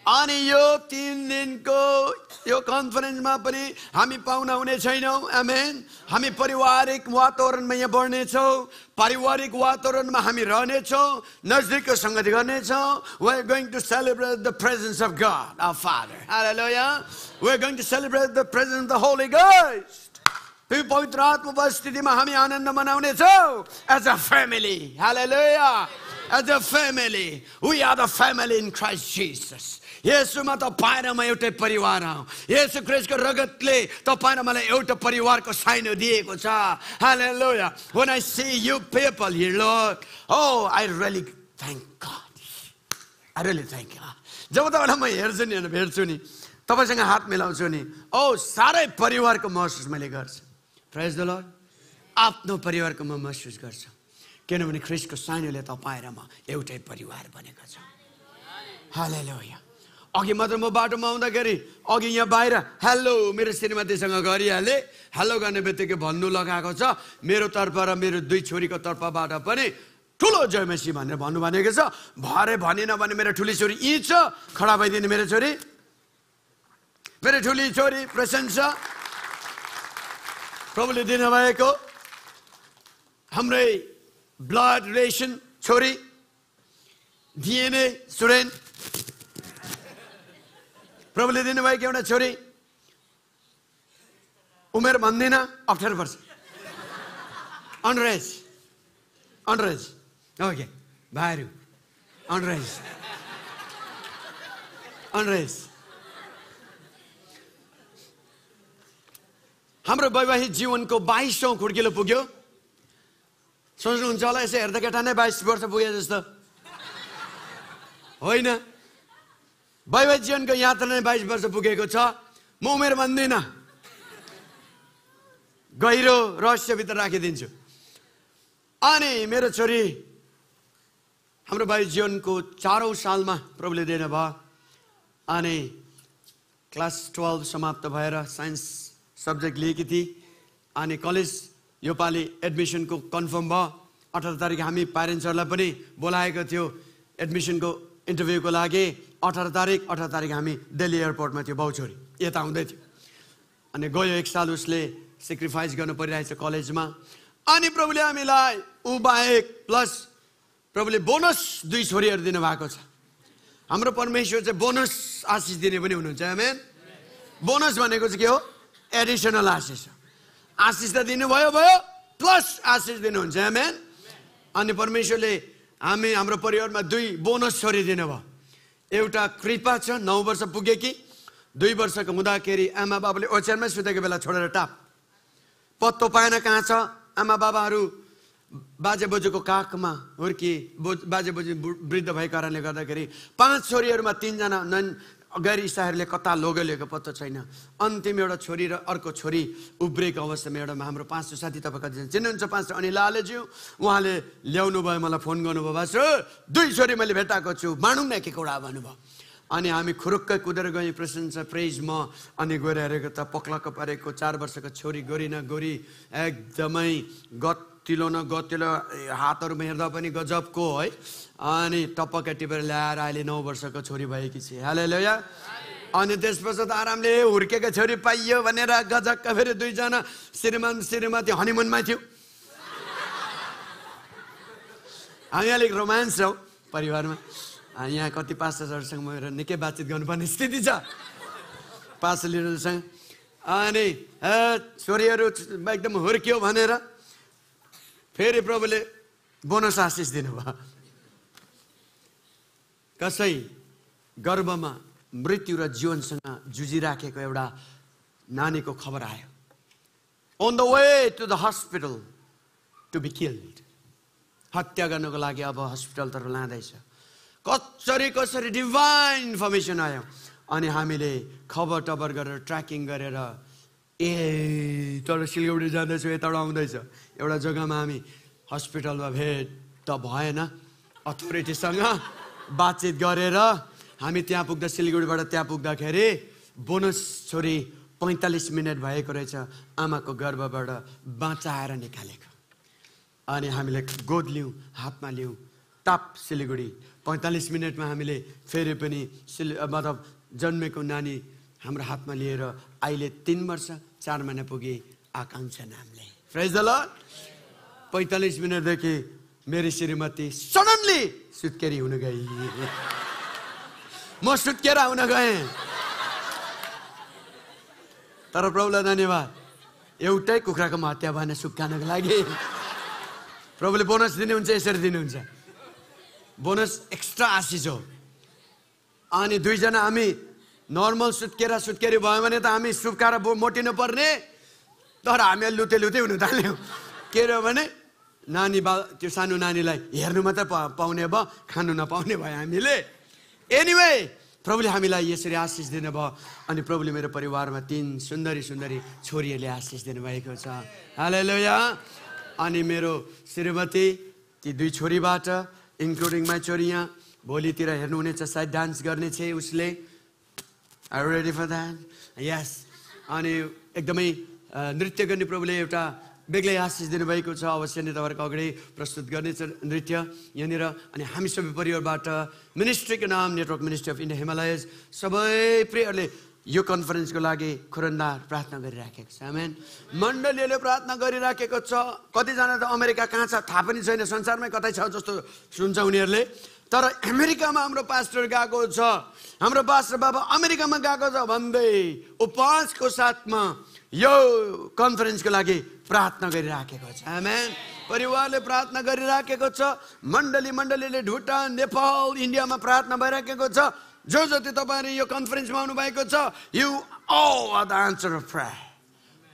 अनि यो तिन दिनको यो कन्फरेन्समा पनि हामी पाहुना हुने छैनौँ आमेन हामी पारिवारिक वातावरणमा यहाँ बढ्नेछौँ पारिवारिक वातावरणमा हामी रहनेछौँ नजिकको सङ्गति गर्नेछौँ we going to celebrate the presence of God of father we going to celebrate the presence the Holy Ghost Who पवित्र आत्मा उपस्थितिमा हामी आनन्द मनाउनेछौँ as a family hallelujah as a family we are the family in Christ Jesus यसुमा तपाईँ र म एउटै परिवार हौ यसु क्रिस्टको रगतले तपाईँ र मलाई एउटा परिवारको साइनो दिएको छ हालेलुया when I see you people here Lord oh I really thank God I really thank God जब तपाईँलाई म हेर्छु नि भेट्छु नि तपाईँसँग हात मिलाउँछु नि औ साह्रै परिवारको महसुस मैले गर्छु प्रेज द लर्ड आफ्नो परिवारको म महसुस गर्छ किनभने ख्रिस्टको सानोले तपाईँ र म एउटै परिवार बनेको छ हालै यहाँ अघि मात्र म बाटोमा आउँदाखेरि अघि यहाँ बाहिर हेलो मेरो श्रीमतीसँग गरिहालेँ हेलो गर्ने बित्तिकै भन्नु लगाएको छ मेरो तर्फ र मेरो दुई छोरीको तर्फबाट पनि ठुलो जयमेसी भनेर भन्नु भनेको छ भरे भनेन भने मेरो ठुली छोरी यी छ खडा भइदिने मेरो छोरी मेरो ठुली छोरी प्रशंसा प्रभुले दिनुभएको हाम्रै ब्लड रिलेसन छोरी डिएनए स्टुडेन्ट प्रभुले दिनुभएको एउटा छोरी उमेर भन्दिनँ अप्ठ्यारो पर्छ अनरेज अनरेज ओके भाइहरू अन्डरेज अन्डरेज हाम्रो वैवाहिक जीवनको बाइसौँ खुड्किलो पुग्यो सोच्नुहुन्छ होला यसो हेर्दा केटा नै बाइस वर्ष पुगे जस्तो होइन वैवाहिक जीवनको यात्रा नै बाइस वर्ष पुगेको छ म उमेर भन्दिनँ गहिरो रहस्यभित्र राखिदिन्छु अनि मेरो छोरी हाम्रो भाइ जीवनको चारौँ सालमा प्रभुले दिनुभयो अनि क्लास टुवेल्भ समाप्त भएर साइन्स सब्जेक्ट लिएकी थिएँ अनि कलेज योपालि एडमिसनको कन्फर्म भयो अठार तारिक हामी प्यारेन्ट्सहरूलाई पनि बोलाएको थियो एडमिसनको इन्टरभ्यूको लागि अठार तारिक अठार तारिक हामी दिल्ली एयरपोर्टमा थियो बाउछोरी यता आउँदै थियो अनि गयो एक साल उसले सेक्रिफाइस गर्नु परिरहेछ कलेजमा अनि प्रभुले हामीलाई ऊ बाहेक प्लस प्रभुले बोनस दुई छोरीहरू दिनुभएको छ हाम्रो परमेश्वर चाहिँ बोनस आशिष दिने पनि हुनुहुन्छ मेन बोनस भनेको चाहिँ के हो एडिसनल आशिष आशिष त दिनुभयो भयो प्लस आशिष दिनुहुन्छ म्यान अनि परमेश्वरले हामी हाम्रो परिवारमा दुई बोनस छोरी दिनुभयो एउटा कृपा छ नौ वर्ष पुगे कि दुई वर्षको हुँदाखेरि आमा बाबाले ओछ्यानमै सुतेको बेला छोडेर टाप पत्तो पाएन कहाँ छ आमा बाबाहरू बाजे बोजूको काखमा हुर्की बो बाजे बोजू वृद्ध भएको कारणले गर्दाखेरि पाँच छोरीहरूमा तिनजना गैर इसाहरूले कता लिएको पत्तो छैन अन्तिम एउटा छोरी र अर्को छोरी उब्रेको अवस्थामा एउटा हाम्रो पाँच साथी तपाईँ कतिजना चिन्नुहुन्छ पाँच अनि लालेज्यू उहाँले ल्याउनु भयो मलाई फोन गर्नुभयो बासु दुई छोरी मैले भेटाएको छु मानौँ न के कुरा भन्नुभयो अनि हामी खुरुक्कै कुदेर गयौँ प्रशंसा म अनि गएर हेरेको त पक्लाको परेको चार वर्षको छोरी गोरी न गोरी एकदमै गत न गतिलो हातहरूमा हेर्दा पनि गजबको है अनि टपक्क टिपेर ल्याएर अहिले नौ वर्षको छोरी भएकी छ हेलो या अनि त्यसपछि पश्चात आरामले हुर्केको छोरी पाइयो भनेर गजक्क फेरि दुईजना श्रीमान श्रीमती हनिमुनमा थियो हामी अलिक रोमान्स छौँ परिवारमा यहाँ कति पास्टर्सहरूसँग म निकै बातचित गर्नुपर्ने स्थिति छ पास अनि छोरीहरू एकदम हुर्क्यो भनेर फेरि प्रभुले बोनस आशिष दिनुभयो कसै गर्वमा मृत्यु र जीवनसँग जुझिराखेको एउटा नानीको खबर आयो on the way to the hospital to be killed हत्या गर्नुको लागि अब हस्पिटलतिर लाँदैछ कसरी कसरी डिभाइन इन्फर्मेसन आयो अनि हामीले खबर टबर गरेर ट्र्याकिङ गरेर ए तर सिलगढी जाँदैछु यताबाट आउँदैछ एउटा जग्गामा हामी हस्पिटलमा भेट त भएन अथोरिटीसँग बातचित गरेर हामी त्यहाँ पुग्दा सिलगढीबाट त्यहाँ पुग्दाखेरि बोनस छोरी पैँतालिस मिनट भएको रहेछ आमाको गर्भबाट बाँचाएर निकालेको अनि हामीले गोद लियौँ हातमा लियौँ टाप सिलगढी पैँतालिस मिनटमा हामीले फेरि पनि सिल मतलब जन्मेको नानी हाम्रो हातमा लिएर अहिले तिन वर्ष चार महिना पुगे आकाङ्क्षा नामले फ्रेजल पैँतालिस मिनटदेखि मेरी श्रीमती सडनली सुत्केरी हुन गए म सुत्केरा हुन गएँ तर प्रभुलाई धन्यवाद एउटै कुखुराको हत्या भएन सुक्खानको लागि प्रभुले बोनस दिनुहुन्छ यसरी दिनुहुन्छ बोनस एक्स्ट्रा आशिष हो अनि दुईजना हामी नर्मल सुत्केरा सुत्केरी भयो भने त हामी सुक्काएर मोटिनु पर्ने तर हामी लुते लुते हुनु थाल्यौँ के रह्यो भने नानी बा त्यो सानो नानीलाई हेर्नु मात्रै पाउने भयो खानु नपाउने भयो हामीले एनिवे प्रभुले हामीलाई यसरी आशिष दिनुभयो अनि प्रभुले मेरो परिवारमा तिन सुन्दरी सुन्दरी छोरीहरूले आशिष दिनुभएको छ हालेलुया अनि मेरो श्रीमती ती दुई छोरीबाट इन्क्लुडिङ माई छोरी यहाँ भोलितिर हेर्नुहुनेछ सायद डान्स गर्नेछ उसले are ready for that yes अनि एकदमै नृत्य गर्ने प्रभुले एउटा बेग्लै आशिष दिनुभएको छ अवश्य नै तपाईँहरूको अगाडि प्रस्तुत गर्नेछ नृत्य यहाँनिर अनि हामी सबै परिवारबाट मिनिस्ट्रीको नाम network ministry of India Himalayas सबै प्रियहरूले यो कन्फरेन्सको लागि खुरन्दार प्रार्थना गरिराखेको छ आमेन मण्डलीले प्रार्थना गरिराखेको छ कतिजना त अमेरिका कहाँ छ थाहा पनि छैन संसारमै कतै छ जस्तो सुन्छ उनीहरूले तर अमेरिकामा हाम्रो पास्टर गएको छ हाम्रो पास्टर बाबा अमेरिकामा गएको छ भन्दै उपवासको साथमा यो कन्फरेन्सको लागि प्रार्थना गरिराखेको छ आमेन परिवारले प्रार्थना गरिराखेको छ मण्डली मण्डलीले ढुटान नेपाल इन्डियामा प्रार्थना भइराखेको छ जो जति तपाईँले यो कन्फरेन्समा भएको छ you the answer of prayer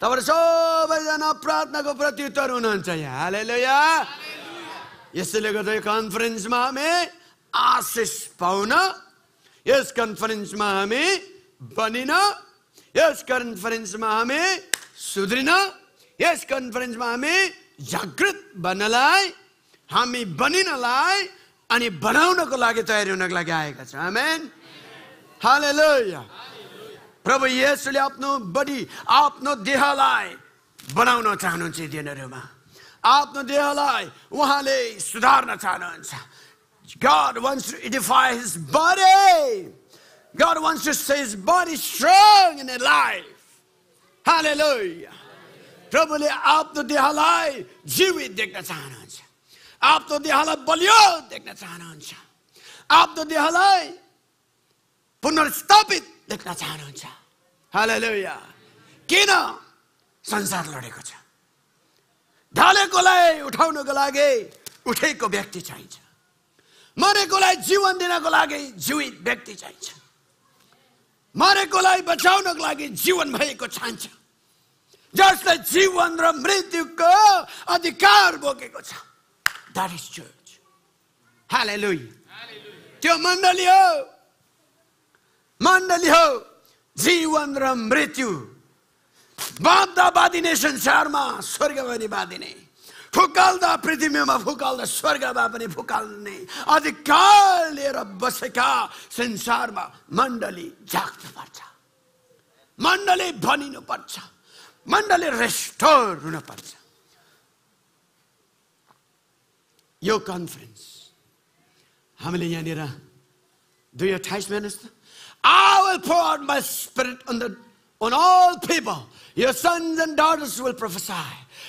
तपाईँहरू सबैजना प्रार्थनाको प्रत्युत्तर हुनुहुन्छ यहाँ हालेलो या यसैले गर्दा यो कन्फरेन्समा हामी आशिष पाउन यस कन्फरेन्समा हामी बनिन यस कन्फरेन्समा हामी सुध्रिन यस कन्फरेन्समा हामी जागृत बन्नलाई हामी बनिनलाई अनि बनाउनको लागि तयारी हुनको लागि आएका छौँ हामी हाल प्रभु यसले आफ्नो बडी आफ्नो देहलाई बनाउन चाहनुहुन्छ दिनहरूमा आफ्नो देहलाई उहाँले सुधार्न चाहनुहुन्छ God wants to edify his body. God wants to see his body strong and alive. Hallelujah. Probably after the halai, Jiwi Dignatanansha. After the halai, Balyo Dignatanansha. After the halai, Punar Stopit Dignatanansha. Hallelujah. Kina Sansar Lorikacha. Dale Kolei Utaunagalage Uteko Bekti Chaincha. मरेकोलाई जीवन दिनको लागि जीवित व्यक्ति चाहिन्छ मरेकोलाई बचाउनको लागि जीवन भएको चाहिन्छ जसले जीवन र मृत्युको अधिकार बोकेको छ त्यो मण्डली हो मण्डली हो जीवन र मृत्यु बाँध्दा बाँधिने संसारमा स्वर्ग नि बाँधिने फुकाल्दा पृथ्वीमा फुकाल्दा स्वर्गमा पनि फुकाल्ने अधिकार लिएर बसेका संसारमा मण्डली जाग्नुपर्छ मण्डली भनिनुपर्छ मण्डली रेस्टोर हुनुपर्छ यो कन्फरेन्स हामीले यहाँनिर दुई अठाइस महिना जस्तो I will pour out my spirit on the on all people. Your sons and daughters will prophesy.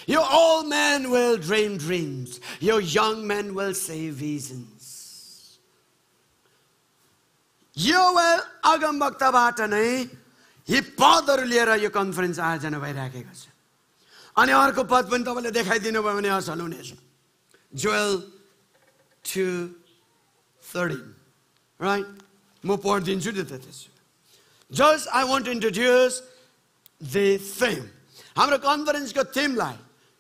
Your old men will dream dreams. Your young men will say visions. यो well अगमभक्तबाट नै यी पदहरू लिएर यो कन्फरेन्स आयोजना भइराखेको छ अनि अर्को पद पनि तपाईँले देखाइदिनु भयो भने असल हुनेछ ज्वेल टु थर्टिन राइट म पढिदिन्छु नि त त्यसो just I want introduce the same हाम्रो कन्फरेन्सको थिमलाई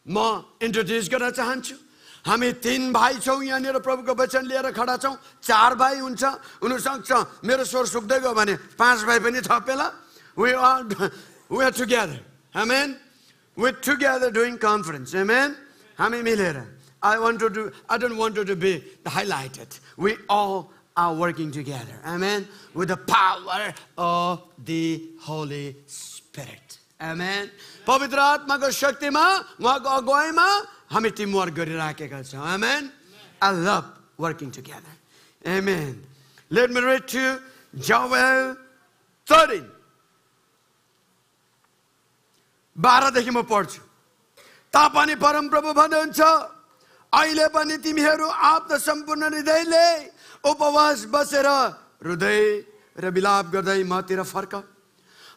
म इन्ट्रोड्युस गर्न चाहन्छु हामी तिन भाइ छौँ यहाँनिर प्रभुको वचन लिएर खडा छौँ चार भाइ हुन्छ हुनसक्छ मेरो स्वर सुक्दै गयो भने पाँच भाइ पनि थपेला we are we are together amen with together doing conference amen हामी मिलेर I want to do I don't want to be the highlighted we all are working together. Amen. With the power of the Holy Spirit. Amen. पवित्र आत्माको शक्तिमा उहाँको अगुवाईमा हामी team work गरिराखेका छौँ amen I love working together amen let me rate to Joel thirteen बाह्रदेखि म पढ्छु तापनि परमप्रभु भन्नुहुन्छ अहिले पनि तिमीहरू आफ्नो सम्पूर्ण हृदयले उपवास बसेर हृदय र बिलाप गर्दै मतिर फर्क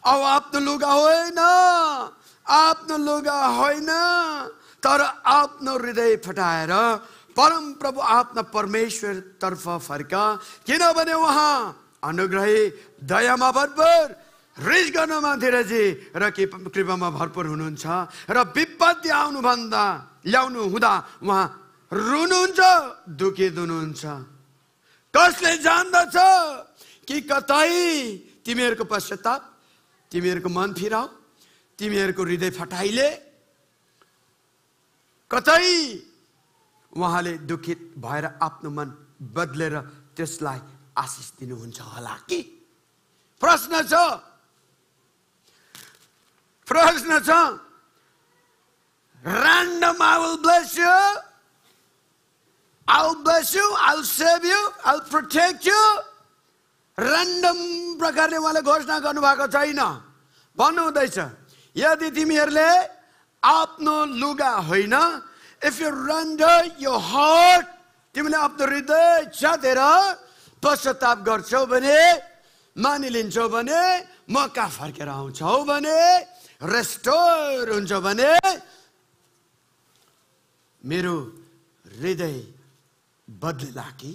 औ आफ्नो लुगा होइन आफ्नो लुगा होइन तर आफ्नो हृदय फटाएर परम प्रभु आफ्ना परमेश्वरतर्फ फर्क किनभने उहाँ अनुग्रही दयामा भरभर रिस गर्नमा धीरजी र कृपामा भरपुर हुनुहुन्छ र विपत्ति आउनुभन्दा ल्याउनु हुँदा उहाँ रुनुहुन्छ दुखी दुनुहुन्छ कसले जान्दछ कि कतै तिमीहरूको पश्चाताप तिमीहरूको मन फिराऊ तिमीहरूको हृदय फटाइले कतै उहाँले दुखित भएर आफ्नो मन बदलेर त्यसलाई आशिष दिनुहुन्छ होला कि प्रश्न छ प्रश्न छ random I will bless you. I'll bless you, save save you, I'll प्रकारले उहाँले घोषणा गर्नुभएको छैन भन्नुहुँदैछ यदि तिमीहरूले आफ्नो लुगा होइन इफ यु रन्डर यो हट तिमीले आफ्नो हृदय जातेर पश्चाताप गर्छौ भने मानिलिन्छौ भने कहाँ फर्केर आउँछौ भने रेस्टोर हुन्छ भने मेरो हृदय बदलिला कि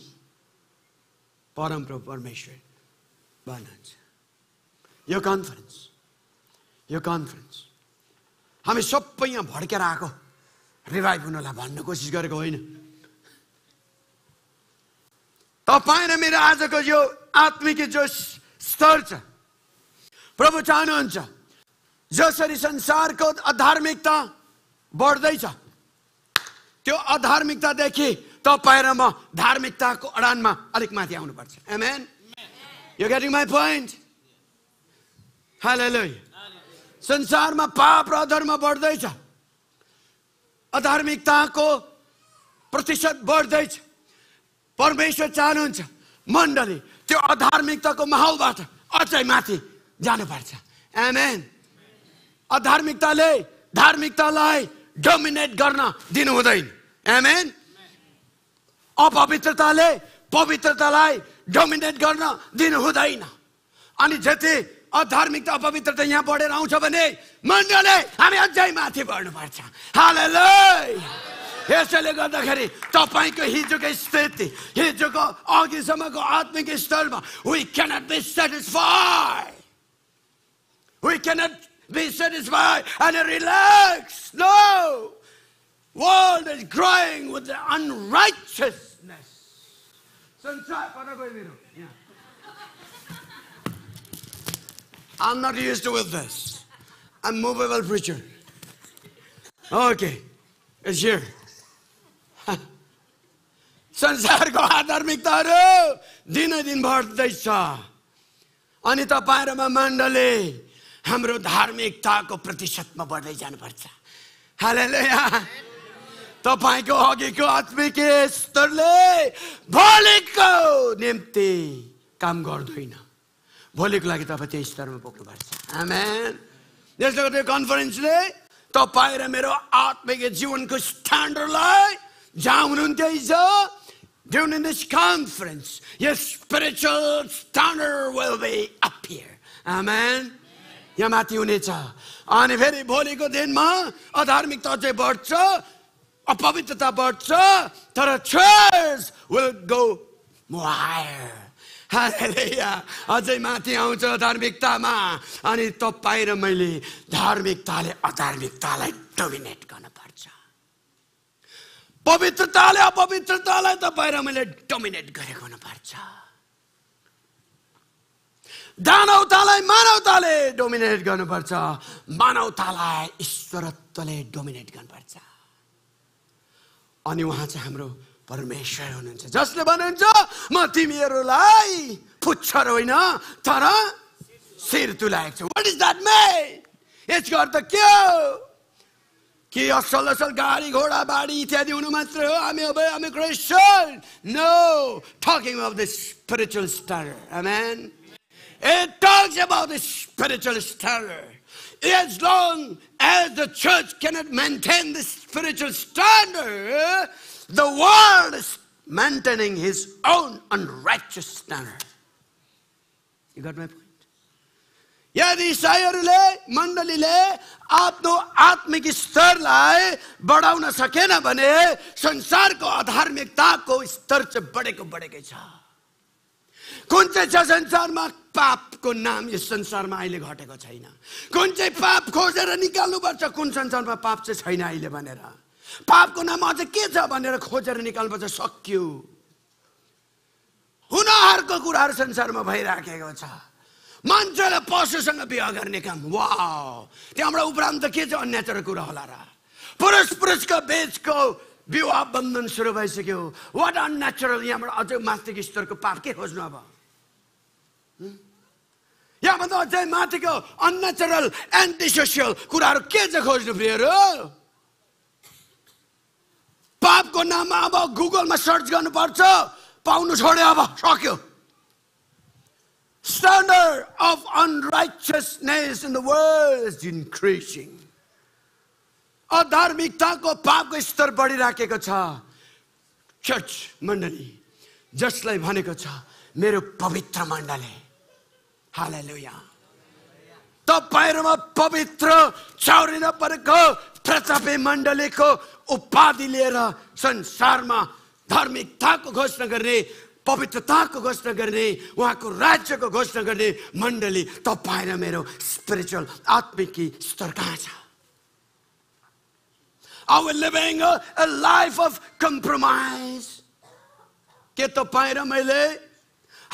परमप्रभु परमेश्वर भन्नुहुन्छ यो कन्फरेन्स यो कन्फरेन्स हामी सबै यहाँ भड्केर आएको रिभाइभ हुनलाई भन्न कोसिस गरेको होइन तपाईँ र मेरो आजको यो आत्मिक जो स्तर छ प्रभु चाहनुहुन्छ जसरी संसारको अधार्मिकता बढ्दैछ त्यो अधार्मिकतादेखि तपाईँ र म धार्मिकताको अडानमा अलिक माथि आउनुपर्छ एमएन यो गेटिङ माई पोइन्ट हाल संसारमा पाप र अधर्म बढ्दैछ अधार्मिकताको प्रतिशत बढ्दैछ परमेश्वर चाहनुहुन्छ मण्डली त्यो अधार्मिकताको माहौलबाट अझै माथि जानुपर्छ एमएन अधार्मिकताले धार्मिकतालाई डोमिनेट गर्न दिनु हुँदैन एमएन अपवित्रताले पवित्रतालाई डोमिनेट गर्न दिनु हुँदैन अनि जति अधार्मिकता अपवित्रता यहाँ बढेर आउँछ भने मण्डले हामी अझै माथि बढ्नुपर्छ हालैलाई यसैले गर्दाखेरि तपाईँको हिजोको स्थिति हिजोको अघिसम्मको आत्मिक स्तरमा we cannot be satisfy we cannot be satisfy and relax no world is growing with unrighteousness संसार पर गयो मेरो I'm not used to with this. I'm movable preacher. Okay, it's here. संसारको आधार्मिकताहरू दिनदिन घट्दैछ अनि तपाईँहरूमा मण्डले हाम्रो धार्मिकताको प्रतिशतमा बढ्दै जानुपर्छ हाले तपाईँको अघिको आत्मिक स्तरले भोलिको निम्ति काम गर्दैन भोलिको लागि तपाईँ त्यही स्तरमा पुग्नुपर्छ आमेन त्यसले गर्दा कन्फरेन्सले तपाईँ र मेरो आत्मिक जीवनको स्ट्यान्डर्डलाई जहाँ हुनुहुन्थ्यो हिजो during this conference, your spiritual standard will be up here. Amen. यहाँ माथि हुनेछ अनि फेरि भोलिको दिनमा अधार्मिकता चाहिँ बढ्छ अपवित्रता बढ्छ तर छ विल गो मोहायर अझै माथि आउँछ धार्मिकतामा अनि तपाईँ र मैले धार्मिकताले अधार्मिकतालाई डोमिनेट गर्नुपर्छ पवित्रताले अपवित्रतालाई तपाईँ र मैले डोमिनेट गरेको हुनुपर्छ दानवतालाई मानवताले डोमिनेट गर्नुपर्छ मानवतालाई ईश्वरत्वले डोमिनेट गर्नुपर्छ अनि उहाँ चाहिँ हाम्रो परमेश्वर हुनुहुन्छ जसले भन्नुहुन्छ म तिमीहरूलाई पुच्छर होइन तर शिर तुलाएको छु वाट इज द्याट मे यसको अर्थ के हो कि असल असल गाडी घोडा बाडी इत्यादि हुनु मात्र हो हामी अब हामी Christian no talking of the spiritual star amen it talks about the spiritual star As long as the church cannot maintain the spiritual standard, The world is maintaining his own unrighteous standard. You got my point? यदि इसाईहरूले मण्डलीले आफ्नो आत्मिक स्तरलाई बढाउन सकेन भने संसारको आधार्मिकताको स्तर चाहिँ बढेको बढेकै छ कुन चाहिँ छ संसारमा पापको नाम यस संसारमा अहिले घटेको छैन कुन चाहिँ पाप खोजेर निकाल्नुपर्छ कुन संसारमा पाप चाहिँ छैन अहिले भनेर पापको नाम अझ के छ भनेर खोजेर निकाल्नुपर्छ सक्यो हुनहरूको कुराहरू संसारमा भइराखेको छ मान्छेले पशुसँग बिहा गर्ने काम वा त्यहाँबाट उपरान्त के छ अन्याचार कुरा होला र पुरुष पुरुषको बेचको विवाह बन्धन सुरु भइसक्यो वाट अन्नेचुरल यहाँबाट अझै मास्तिक स्तरको पाप के खोज्नु अब यहाँभन्दा अझै माथिको अन्नेचुरल एन्टी सोसियल कुराहरू के चाहिँ खोज्नु फेरि पापको नाममा अब गुगलमा सर्च गर्नुपर्छ पाउनु छोड्यो अब सक्यो standard of unrighteousness in the world is increasing. अधार्मिकताको पापको स्तर बढिराखेको छ चर्च मण्डली जसलाई भनेको छ मेरो पवित्र मण्डली हालेलुया तपाईँहरूमा पवित्र छाउरिन परेको प्रचापे मण्डलीको उपाधि लिएर संसारमा धार्मिकताको घोषणा गर्ने पवित्रताको घोषणा गर्ने उहाँको राज्यको घोषणा गर्ने मण्डली तपाईँ र मेरो स्पिरिचुअल आत्मिकी स्तर कहाँ छ लिभिङ लाइफ अफ कम्प्रोमाइज के तपाईँ र मैले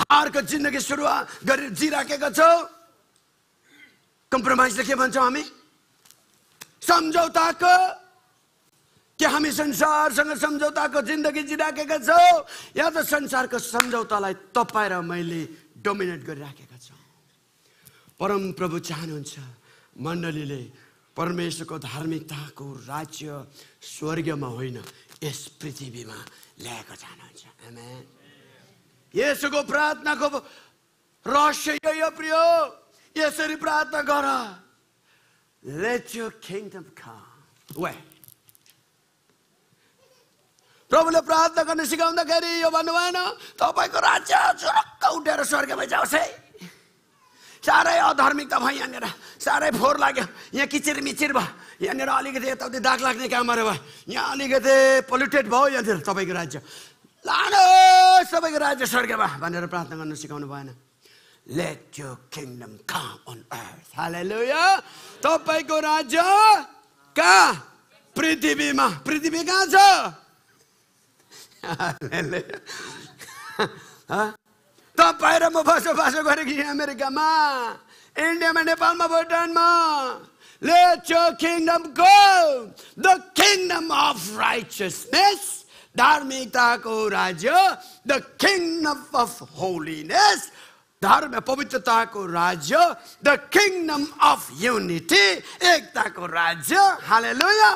हारको जिन्दगी सुरुवात गरेर जिराखेको छ कम्प्रोमाइजले के भन्छौँ हामी सम्झौताको कि हामी संसारसँग सम्झौताको जिन्दगी जिराखेका छौँ या त संसारको सम्झौतालाई तपाईँ र मैले डोमिनेट गरिराखेका छौँ परम प्रभु चाहनुहुन्छ मण्डलीले परमेश्वरको धार्मिकताको राज्य स्वर्गमा होइन यस पृथ्वीमा ल्याएको चाहनुहुन्छ यसको प्रार्थनाको रहस्य यो प्रिय यसरी प्रार्थना गर let you kingdom come way प्रभुले प्रार्थना गर्न सिकाउँदाखेरि यो भन्नु भएन तपाईँको राज्य चुरक्क उठेर स्वर्गमै जाओस् है साह्रै अधार्मिक त भयो यहाँनिर साह्रै फोहोर लाग्यो यहाँ किचिर मिचिर भयो यहाँनिर अलिकति यताउति दाग लाग्ने कामहरू भयो यहाँ अलिकति पोल्युटेड भयो यहाँनिर तपाईँको राज्य लानु सबैको राज्य स्वर्ग स्वर्गमा भनेर प्रार्थना गर्न सिकाउनु भएन let you kingdom come on earth तपाईँको राज्य कहाँ पृथ्वीमा पृथ्वी कहाँ छ तपाईँहरूमा बसोबासो गरेकी अमेरिकामा इन्डियामा नेपालमा भुटानमा Let your kingdom go, the kingdom of righteousness, धार्मिकताको राज्य द किङडम अफ होलिनेस धर्म पवित्रताको राज्य द किङडम अफ युनिटी एकताको राज्य हालेलुया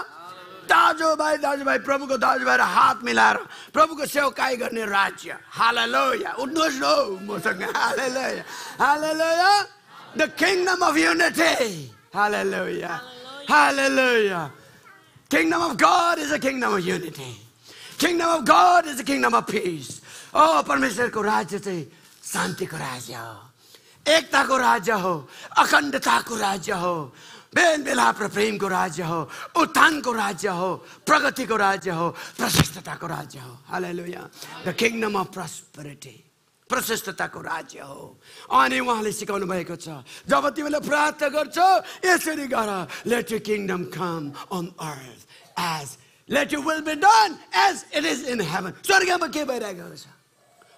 दाजुभाइ दाजुभाइ प्रभुको दाजुभाइ हात मिलाएर प्रभुको सेवकाई गर्ने राज्य हालै लोया उठ्नुहोस् न हौ मसँग hallelujah the kingdom of unity hallelujah हालै kingdom of God is a kingdom of unity kingdom of God is a kingdom of peace ओ परमेश्वरको राज्य चाहिँ शान्तिको राज्य हो एकताको राज्य हो अखण्डताको राज्य हो बेन बेला आफ्नो प्रेमको राज्य हो उत्थानको राज्य हो प्रगतिको राज्य हो प्रशस्तताको राज्य हो hallelujah the kingdom of prosperity प्रशस्तताको राज्य हो अनि उहाँले सिकाउनु भएको छ जब तिमीले प्रार्थना गर्छौ यसरी गर let you kingdom come on earth as let you will be done as it is in heaven स्वर्गमा के भइरहेको छ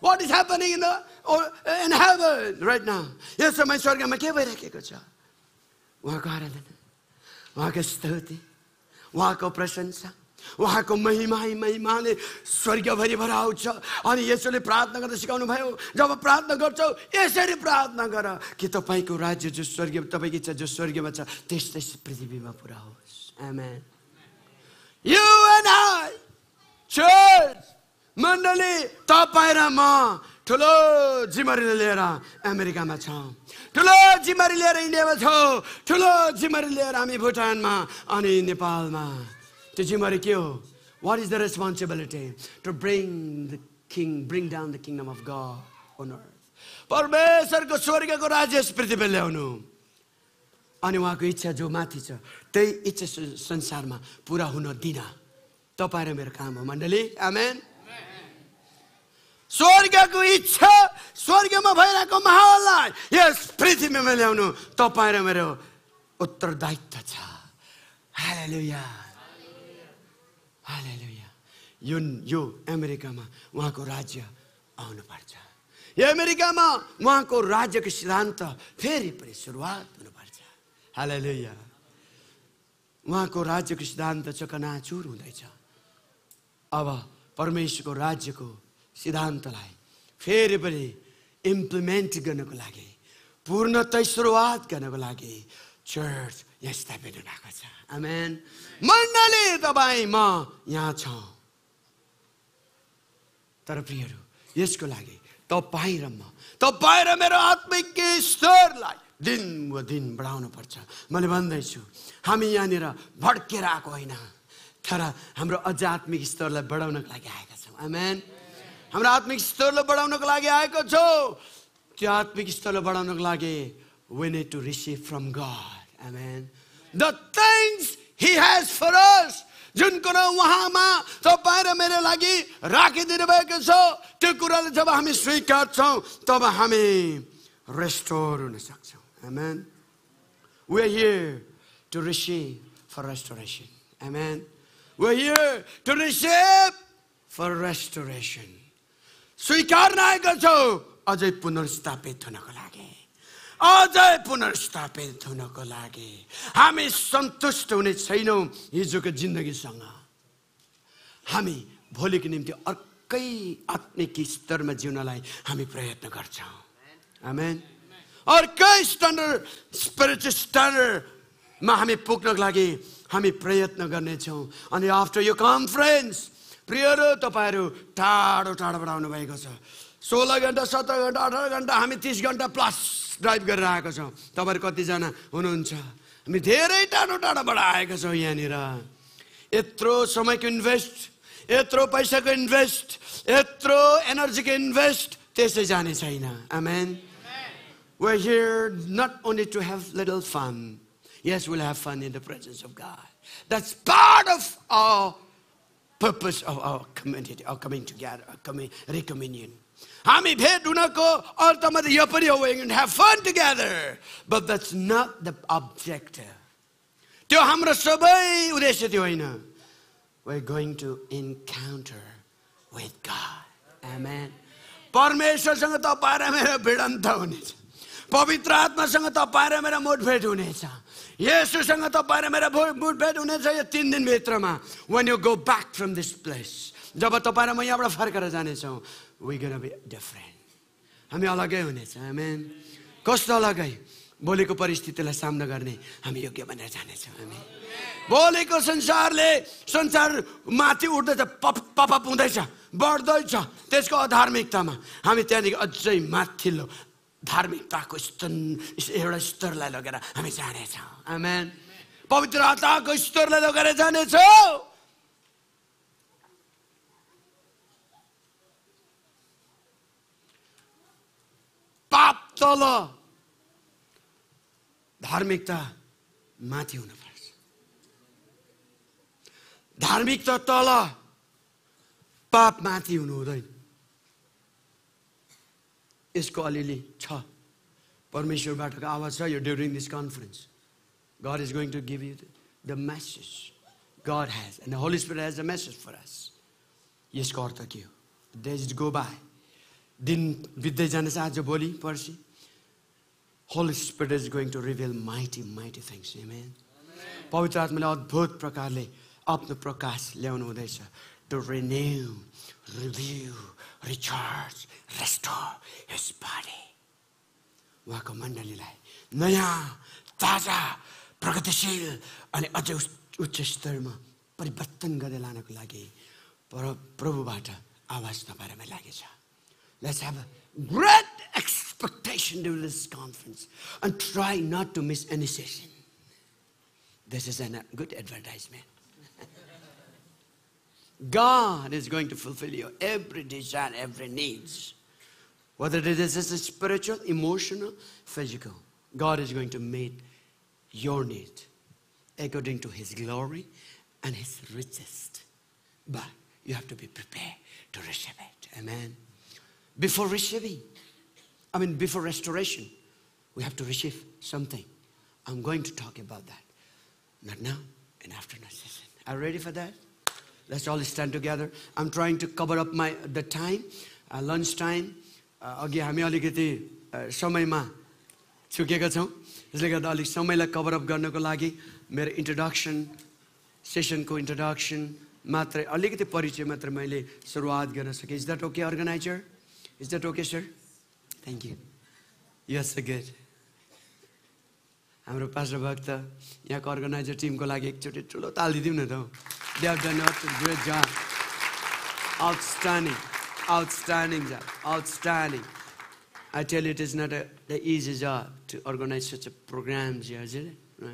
what is in in heaven right न यो समय स्वर्गमा के भइराखेको छ उहाँको आराधना उहाँको स्तुति उहाँको प्रशंसा उहाँको महिमा महिमाले स्वर्गभरि आउँछ अनि यसोले प्रार्थना गर्दा सिकाउनु भयो जब प्रार्थना गर्छौ यसरी प्रार्थना गर कि तपाईँको राज्य जो स्वर्ग तपाईँको इच्छा जो स्वर्गमा छ त्यस्तै पृथ्वीमा पुरा होस् मण्डली तपाईँ र म ठुलो जिम्मेवारी लिएर अमेरिकामा छौँ ठुलो जिम्मेवारी लिएर इन्डियामा छौँ ठुलो जिम्मेवारी लिएर हामी भुटानमा अनि नेपालमा त्यो जिम्मेवारी के हो what is the responsibility to bring the king bring down the kingdom of God परमेश्वरको स्वर्गको राज्य पृथ्वी ल्याउनु अनि उहाँको इच्छा जो माथि छ त्यही इच्छा संसारमा पुरा हुन दिन तपाईँ र मेरो काम हो मण्डली आमेन स्वर्गको इच्छा स्वर्गमा भइरहेको माहौललाई यस पृथ्वीमा ल्याउनु तपाईँ र मेरो उत्तरदायित्व छ यो यो अमेरिकामा उहाँको राज्य आउनुपर्छ यो अमेरिकामा उहाँको राज्यको सिद्धान्त फेरि पनि सुरुवात हुनुपर्छ हालै लुया उहाँको राज्यको सिद्धान्त चकनाचुर हुँदैछ अब परमेश्वरको राज्यको सिद्धान्तलाई फेरि पनि इम्प्लिमेन्ट गर्नको लागि पूर्णतै सुरुवात गर्नको लागि चर्च यहाँ स्थापित भएको छ आमेन मण्डली तपाईँ म यहाँ छ तर प्रियहरू यसको लागि तपाईँ र म तपाईँ र मेरो आत्मिक स्तरलाई दिन व दिन बढाउनु पर्छ मैले भन्दैछु हामी यहाँनिर भड्केर आएको होइन तर हाम्रो अझ आत्मिक स्तरलाई बढाउनको लागि आएका छौँ आमेन हाम्रो आत्मिक स्तरलाई बढाउनको लागि आएको त्यो आत्मिक स्तरलाई बढाउनको लागि we need to receive from God. Amen. The things He has for us. जुन कुरो उहाँमा तपाईँ र मेरो लागि राखिदिनु भएको छ त्यो कुराले जब हामी स्वीकार्छौँ तब हामी रेस्टोर हुन सक्छौँ Amen. We are here to receive for restoration. Amen. We are here to receive for restoration. स्वीकार आएका छौँ अझै पुनर्स्थापित हुनको लागि अझै पुनर्स्थापित हुनको लागि हामी सन्तुष्ट हुने छैनौँ हिजोको जिन्दगीसँग हामी भोलिको निम्ति अर्कै आत्मिक स्तरमा जिउनलाई हामी प्रयत्न गर्छौँ आमेन अर्कै स्ट्यान्डर्ड स्पिरिट स्ट्यान्डर्डमा हामी पुग्नको लागि हामी प्रयत्न गर्नेछौँ अनि आफ्टर यो कन्फरेन्स प्रिय र तपाईँहरू टाढो टाढोबाट आउनुभएको छ सोह्र घन्टा सत्र घन्टा अठार घन्टा हामी तिस घन्टा प्लस ड्राइभ गरेर आएको छौँ तपाईँहरू कतिजना हुनुहुन्छ हामी धेरै टाढो टाढोबाट आएका छौँ यहाँनिर यत्रो समयको इन्भेस्ट यत्रो पैसाको इन्भेस्ट यत्रो एनर्जीको इन्भेस्ट त्यसै जाने छैन आमेन We're here not only to have little fun. Yes, we'll have fun in the presence of God. That's part of our purpose of our community, our coming together, our coming, recommunion. हामी भेट हुनको अर्थ मात्रै यो पनि हो have fun together but that's not the object त्यो हाम्रो सबै उद्देश्य त्यो होइन we going to encounter with God amen परमेश्वरसँग तपाईँ र मेरो भिडन्त हुनेछ पवित्र आत्मासँग तपाईँ र मेरो मुठभेट हुनेछ यसोसँग तपाईँ र मेरो मुठभेट हुने हुनेछ यो तिन दिनभित्रमा when you go back from this place जब तपाईँ र म यहाँबाट फर्केर जानेछौँ वी गेन बी डिफरेन्ट हामी अलगै हुनेछ मेन कस्तो अलगै बोलेको परिस्थितिलाई सामना गर्ने हामी योग्य भनेर जानेछौँ हामी बोलेको संसारले संसार माथि उठ्दैछ पप पपअप हुँदैछ बढ्दैछ त्यसको अधार्मिकतामा हामी त्यहाँदेखि अझै माथिल्लो धार्मिकताको स्तर एउटा स्तरलाई लगेर हामी जानेछौँ आमेन पवित्र आत्माको स्टोरलाई लगेर जानेछ पाप तल धार्मिकता माथि हुनुपर्छ धार्मिकता तल पाप माथि हुनु हुँदैन यसको अलिअलि छ परमेश्वरबाटको आवाज छ यो during this conference God is going to give you the message. God has, and the Holy Spirit has a message for us. Yes, God, thank you. The days go by. Holy Spirit is going to reveal mighty, mighty things. Amen. Amen. To renew, review, recharge, restore his body. Welcome, Mandalila. Naya, Taza. Let's have a great expectation during this conference and try not to miss any session. This is a good advertisement. God is going to fulfill your every desire, every needs. Whether it is spiritual, emotional, physical, God is going to meet your need according to his glory and his riches. But you have to be prepared to receive it. Amen. Before receiving, I mean, before restoration, we have to receive something. I'm going to talk about that. Not now, in afternoon session. Are you ready for that? Let's all stand together. I'm trying to cover up my the time, uh, lunch time. अघि uh, हामी अलिकति uh, समयमा छुकेका छौँ त्यसले गर्दा अलिक समयलाई up गर्नको लागि मेरो इन्ट्रोडक्सन सेसनको इन्ट्रोडक्सन मात्रै अलिकति परिचय मात्र मैले सुरुवात गर्न सकेँ is that okay organizer is that okay sir thank you yes गेट हाम्रो पास्टर भक्त यहाँको अर्गनाइजर टिमको लागि एकचोटि ठुलो ताल दिदिउँ न त they have done outstanding outstanding outstanding I tell you, it is not a, the easy job to organize such a program, right?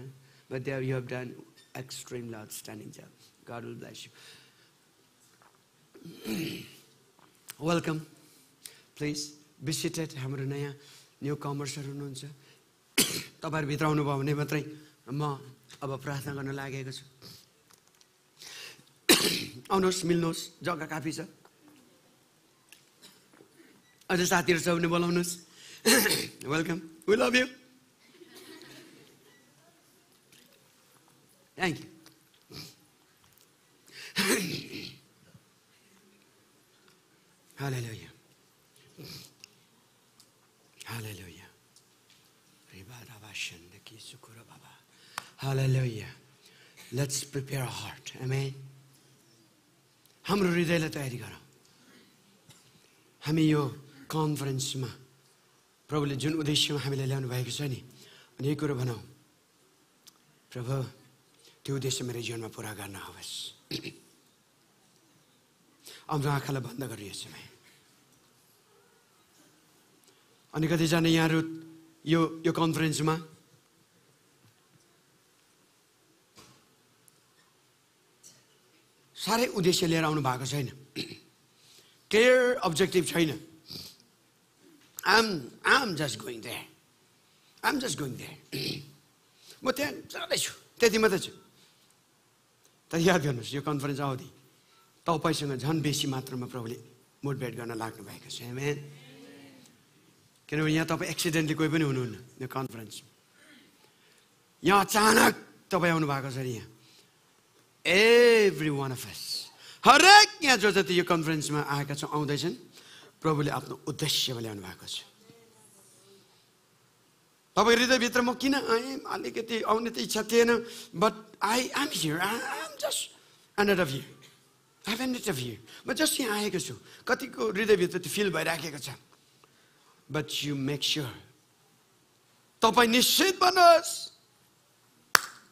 but there you have done extremely outstanding job. God will bless you. Welcome. Please be seated. Hamro naya newcomers arununcha. Tapar bithra unu baune matrai. Ma abha prathna gana lagega. Aunos milnos jaga kafi sir. अझ साथीहरू छ भने बोलाउनुहोस् welcome thank you hallelujah hallelujah hallelujah सुकुर बाबा let's prepare heart आमेन हाम्रो हृदयलाई तयारी गरौ हामी यो कन्फरेन्समा प्रभुले जुन उद्देश्यमा हामीलाई ल्याउनु भएको छ नि अनि यही कुरो भनौँ प्रभु त्यो उद्देश्य मेरो जीवनमा पुरा गर्न होस् हाम्रो आँखालाई बन्द गरियो समय अनि कतिजना यहाँहरू यो यो कन्फरेन्समा साह्रै उद्देश्य लिएर आउनु भएको छैन क्लियर अब्जेक्टिभ छैन I'm, I'm just going there. I'm just going there. म त्यहाँ जाँदैछु त्यति मात्रै छु तर याद गर्नुहोस् यो कन्फरेन्स अवधि तपाईँसँग झन् बेसी मात्रामा प्रभुले मोटिभेट गर्न लाग्नु भएको छ मेन किनभने यहाँ तपाईँ एक्सिडेन्टली कोही पनि हुनुहुन्न यो कन्फरेन्स यहाँ अचानक तपाईँ आउनु भएको छ यहाँ एभ्री वान अफ एस हरेक यहाँ जो जति यो कन्फरेन्समा आएका छौँ आउँदैछन् प्रभुले आफ्नो उद्देश्यमा ल्याउनु भएको छ तपाईँ हृदयभित्र म किन आएँ अलिकति आउने त इच्छा थिएन but I am here I just end of you I am of you म जस्ट यहाँ आएको छु कतिको हृदयभित्र त्यो फिल भइराखेको छ बट यु मेक स्योर तपाईँ निश्चित भन्नुहोस्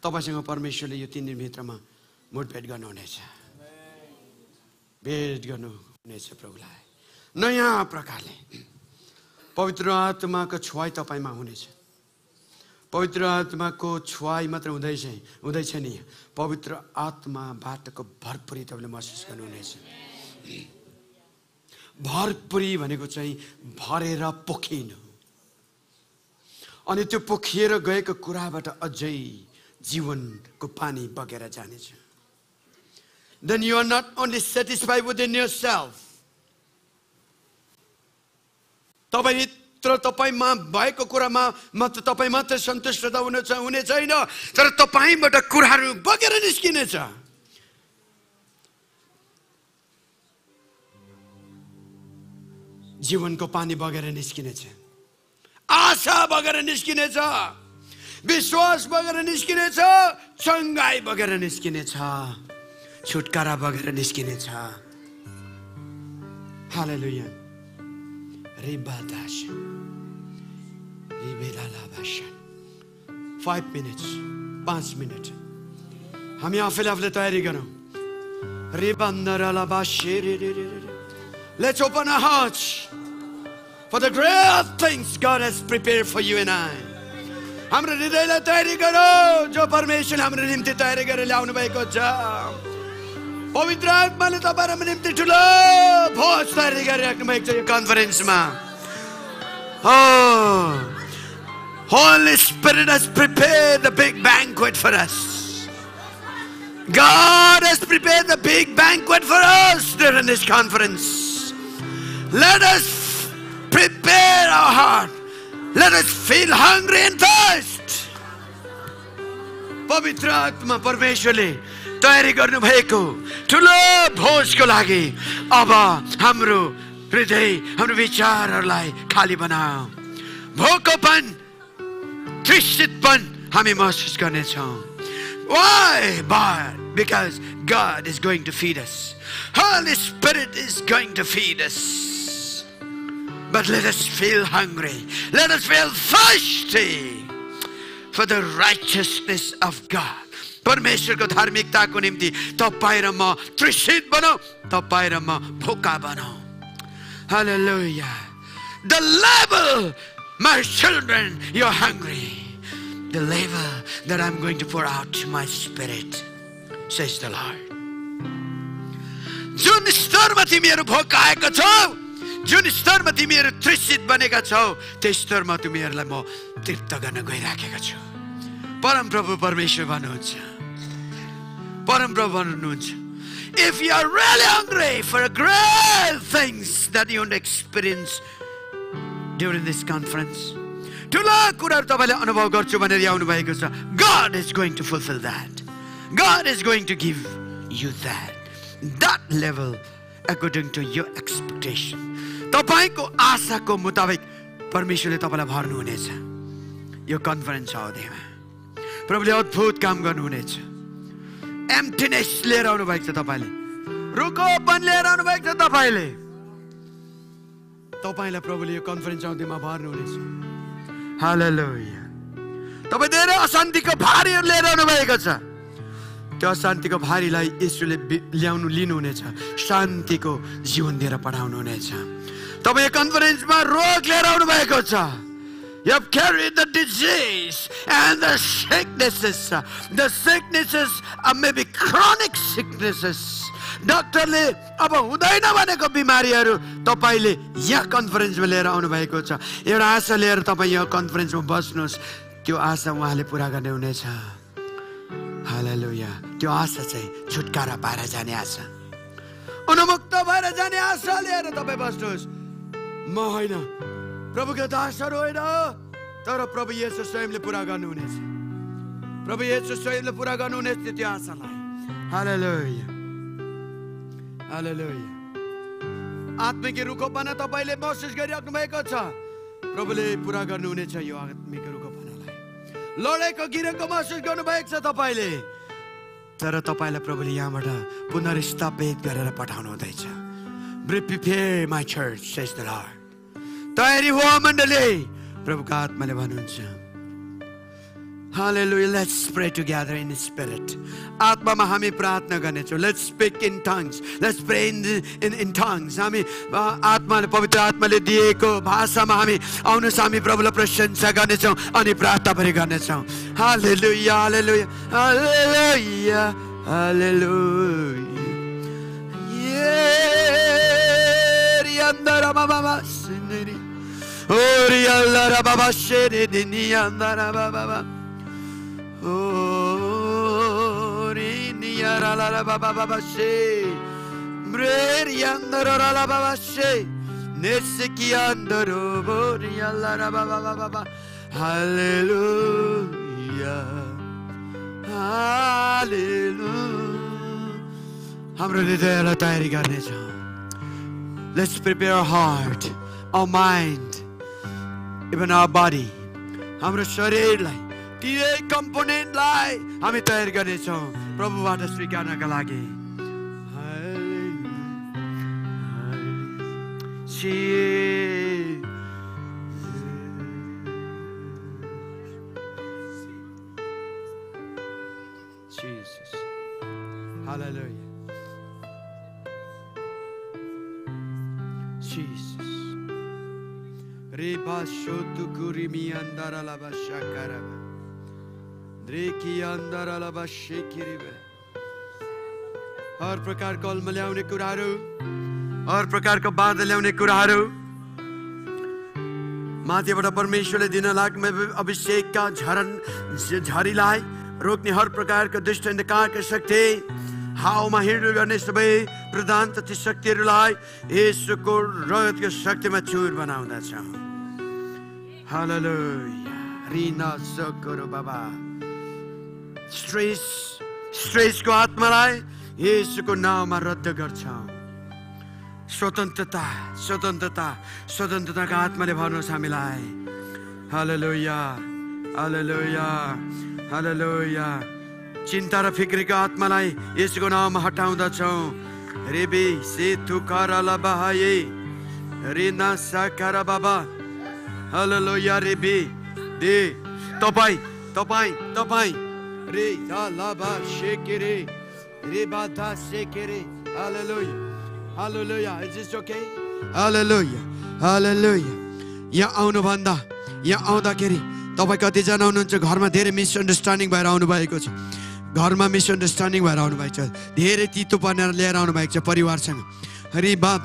तपाईँसँग परमेश्वरले यो तिन दिनभित्रमा मुठभेट गर्नुहुनेछ भेट गर्नुहुनेछ प्रभुलाई नयाँ प्रकारले पवित्र आत्माको छुवाई तपाईँमा हुनेछ पवित्र आत्माको छुवाई मात्र हुँदैछ हुँदैछ नि पवित्र आत्माबाटको भरपुरी तपाईँले महसुस गर्नुहुनेछ भरपुरी भनेको चाहिँ भरेर पोखिनु अनि त्यो पोखिएर गएको कुराबाट अझै जीवनको पानी बगेर जानेछ then you're not only satisfy with in your self तपाईँभित्र तपाईँमा भएको कुरामा मात्र तपाईँ मात्रै सन्तुष्ट हुने हुने छैन तर तपाईँबाट कुराहरू बगेर निस्किनेछ जीवनको पानी बगेर निस्किनेछ आशा बगेर निस्किनेछ विश्वास बगेर निस्किनेछ चङ्गाई बगेर निस्किनेछ छुटकारा बगेर निस्किनेछ हालेलुया Five minutes, Five minutes. Hamia यहाँ फिलहाल तैयारी करो Let's open our hearts for the great things God has prepared for you and I. हाम्रो हृदयलाई तयारी गरौँ जो परमेश्वर हाम्रो निम्ति तयारी गरेर ल्याउनु भएको छ पवित्र आत्माले तपाईँहरूमा निम्ति ठुलो भोज तयारी गरिराख्नु भएको छ यो कन्फरेन्समा Holy Spirit has prepared the big banquet for us. God has prepared the big banquet for us during this conference. Let us prepare our heart. Let us feel hungry and thirst. Pavitra Atma, Parmeshwari. तयारी गर्नुभएको ठुलो भोजको लागि अब हाम्रो हृदय हाम्रो विचारहरूलाई खाली बनाऊ भोकोपन तृष्टितपन हामी महसुस गर्नेछौँ Why? But because God is going to feed us. Holy Spirit is going to feed us. But let us feel hungry. Let us feel thirsty for the righteousness of God. परमेश्वरको धार्मिकताको निम्ति तपाईँ र म तृषित बनाऊ तपाईँ र म भोका बनाऊ Hallelujah. The level, my children, you're hungry. The level that I'm going to pour out to my spirit, says the Lord. जुन स्तरमा तिमीहरू भोकाएका छौ जुन स्तरमा तिमीहरू तृषित बनेका छौ त्यस स्तरमा तिमीहरूलाई म तृप्त गर्न गइराखेका छु परमप्रभु परमेश्वर भन्नुहुन्छ परमप्रभु भन्नुहुन्छ if you are really hungry for great things that you experience during this conference ठुला कुराहरू तपाईँले अनुभव गर्छु भनेर आउनु भएको छ God is going to fulfil that God is going to give you that that level according to यो एक्सपेक्टेसन तपाईँको आशाको मुताबिक परमेश्वरले तपाईँलाई भर्नुहुनेछ यो कन्फरेन्स अवधिमा प्रभुले अद्भुत काम गर्नुहुनेछ एम्टिनेस लिएर आउनु भएको छ तपाईँले रुखोपन लिएर आउनु भएको छ तपाईँले तपाईँलाई प्रभुले यो कन्फरेन्स आउँदैमा भर्नुहुनेछ हालेलुया तपाईँ धेरै अशान्तिको भारीहरू लिएर आउनु भएको छ त्यो अशान्तिको भारीलाई यसुले ल्याउनु लिनुहुनेछ शान्तिको जीवन दिएर पढाउनुहुनेछ तपाईँ यो कन्फरेन्समा रोग लिएर आउनु भएको छ You have carried the disease and the sicknesses. The sicknesses may be chronic sicknesses. डक्टरले अब हुँदैन भनेको बिमारीहरू तपाईँले यहाँ कन्फरेन्समा लिएर आउनुभएको छ एउटा आशा लिएर तपाईँ यहाँ कन्फरेन्समा बस्नुहोस् त्यो आशा उहाँले पुरा गर्ने हुनेछ यहाँ त्यो आशा चाहिँ छुटकारा पाएर जाने आशा उन्मुक्त भएर जाने आशा लिएर तपाईँ बस्नुहोस् म होइन प्रभुको दासहरू होइन तर प्रभु यसो स्वयंले पुरा गर्नुहुनेछ प्रभु यसो स्वयंले पुरा गर्नुहुनेछ त्यो आशालाई आत्मिक रुखोपना तपाईँले महसुस गरिराख्नु भएको छ प्रभुले पुरा गर्नुहुनेछ यो आत्मिक रुखोपनालाई लडेको गिरेको महसुस गर्नुभएको छ तपाईँले तर तपाईँलाई प्रभुले यहाँबाट पुनर्स्थापित गरेर पठाउनु हुँदैछ ब्रिपिफे my church says the Lord तयारी हो मण्डली प्रभुको आत्माले भन्नुहुन्छ Hallelujah. Let's pray together in spirit. आत्मामा हामी प्रार्थना गर्नेछौँ let's speak in tongues let's pray in in in tongues हामी आत्माले पवित्र आत्माले दिएको भाषामा हामी आउनुहोस् हामी प्रभुलाई प्रशंसा गर्नेछौँ अनि प्रार्थना पनि गर्नेछौँ hallelujah hallelujah hallelujah hallelujah Oriyalara baba şeridini yanlara baba. Orini yaralara baba baba şey. Mrer yanlara rala baba şey. Nesiki yandaru oriyalara baba baba baba. Hallelujah. Hallelujah. Let's prepare our heart, our mind, even our body हाम्रो शरीरलाई तिनै कम्पोनेन्टलाई हामी तयार गर्नेछौँ प्रभुबाट स्वीकार्नका लागि See shotu kurimi andara la bashakara dreki andara la bashekiri हर प्रकारको अल्म ल्याउने कुराहरू हर प्रकारको बाधा ल्याउने कुराहरू माथिबाट परमेश्वरले दिन लाग्ने अभिषेकका झरन झरीलाई रोक्ने हर प्रकारको दुष्ट अन्धकारको शक्ति हाउमा हिँड्नु गर्ने सबै प्रधान ती शक्तिहरूलाई यसोको रगतको शक्तिमा चुर बनाउँदछ हालेलुया रिन सकरो बाबा स्ट्रेस स्ट्रेसको आत्मालाई यसको नाउँमा रद्द गर्छ स्वतन्त्रता स्वतन्त्रता स्वतन्त्रताको आत्माले भर्नुहोस् हामीलाई हालेलुया हालेलुया हललोया चिन्ता र फिक्रीको आत्मालाई यसको नाउँमा हटाउँदछौँ रेबे से थुकर लबाहे रिना साकार बाबा हलो रे बे दे तपाईँ तपाईँ तपाईँ रे धा ला रे रे बा रे हलो लो हलो इज ओके यहाँ आउनुभन्दा यहाँ आउँदाखेरि तपाईँ कतिजना हुनुहुन्छ घरमा धेरै मिसअन्डरस्ट्यान्डिङ भएर आउनुभएको छ घरमा मिसअन्डरस्ट्यान्डिङ भएर आउनुभएको छ धेरै तितो बनेर लिएर आउनुभएको छ परिवारसँग अरे बाप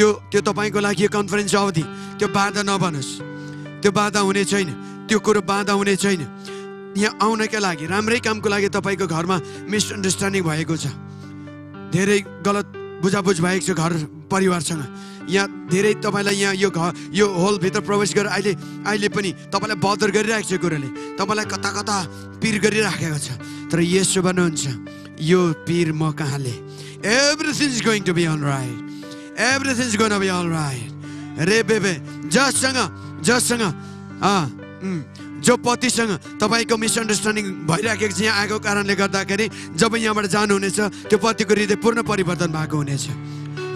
त्यो त्यो तपाईँको लागि यो कन्फरेन्स अवधि त्यो बाधा नबनोस् त्यो बाधा हुने छैन त्यो कुरो बाधा हुने छैन यहाँ आउनका लागि राम्रै कामको लागि तपाईँको घरमा मिसअन्डरस्ट्यान्डिङ भएको छ धेरै गलत बुझाबुझ भएको छ घर परिवारसँग यहाँ धेरै तपाईँलाई यहाँ यो घर यो होलभित्र प्रवेश गरेर अहिले अहिले पनि तपाईँलाई बदर गरिरहेको छ कुरोले तपाईँलाई कता कता पिर गरिराखेको छ तर यसो भन्नुहुन्छ यो पिर म कहाँले everything is going to be all right everything is going be all right रे बेबे जससँग जससँग जो पतिसँग तपाईँको मिसअन्डरस्ट्यान्डिङ भइराखेको छ यहाँ आएको कारणले गर्दाखेरि जब यहाँबाट जानुहुनेछ त्यो पतिको हृदय पूर्ण परिवर्तन भएको हुनेछ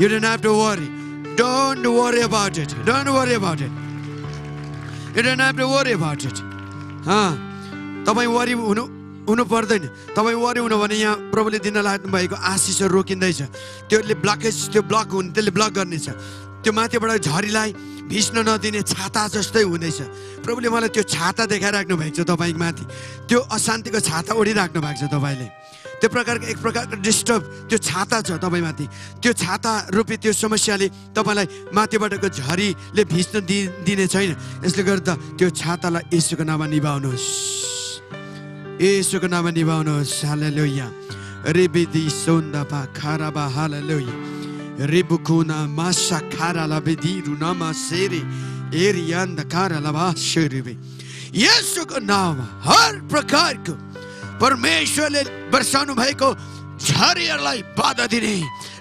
you don't have to worry don't worry about it don't worry about it you don't have to worry about it तपाईँ वरी हुनु हुनु पर्दैन तपाईँ वरि हुनु भने यहाँ प्रभुले दिन लाग्नु भएको आशिषहरू रोकिँदैछ त्यसले ब्लकेज त्यो ब्लक हुने त्यसले ब्लक गर्नेछ त्यो माथिबाट झरीलाई भिस्न नदिने छाता जस्तै हुँदैछ प्रभुले मलाई त्यो छाता देखाइराख्नु भएको छ तपाईँको माथि त्यो अशान्तिको छाता ओढिराख्नु भएको छ तपाईँले त्यो प्रकारको एक प्रकारको डिस्टर्ब त्यो छाता छ तपाईँमाथि त्यो छाता रूपी त्यो समस्याले तपाईँलाई माथिबाटको झरीले भिज्न दि दिने छैन यसले गर्दा त्यो छातालाई यसुको नाममा निभाउनुहोस् यसुको नाममा निभाउनुहोस् हाल लोहिया रेबेदी सोन्दापा खाराबा हाल Ribukuna masa kara labediru nama seri एरियन करा लवा शरीर यीशु का नाम हर प्रकार को परमेश्वर ले बरसानु भाई को झारियलाई बाधा दिने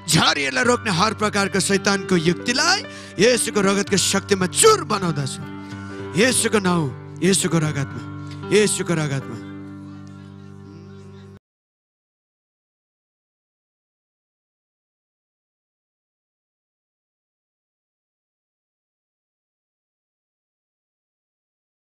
झारियलाई रोक्ने हर प्रकारको शैतानको युक्तिलाई यसुको रगतको शक्तिमा चुर बनाउँदछ यसुको नाउँ यसुको रगतमा यसुको रगतमा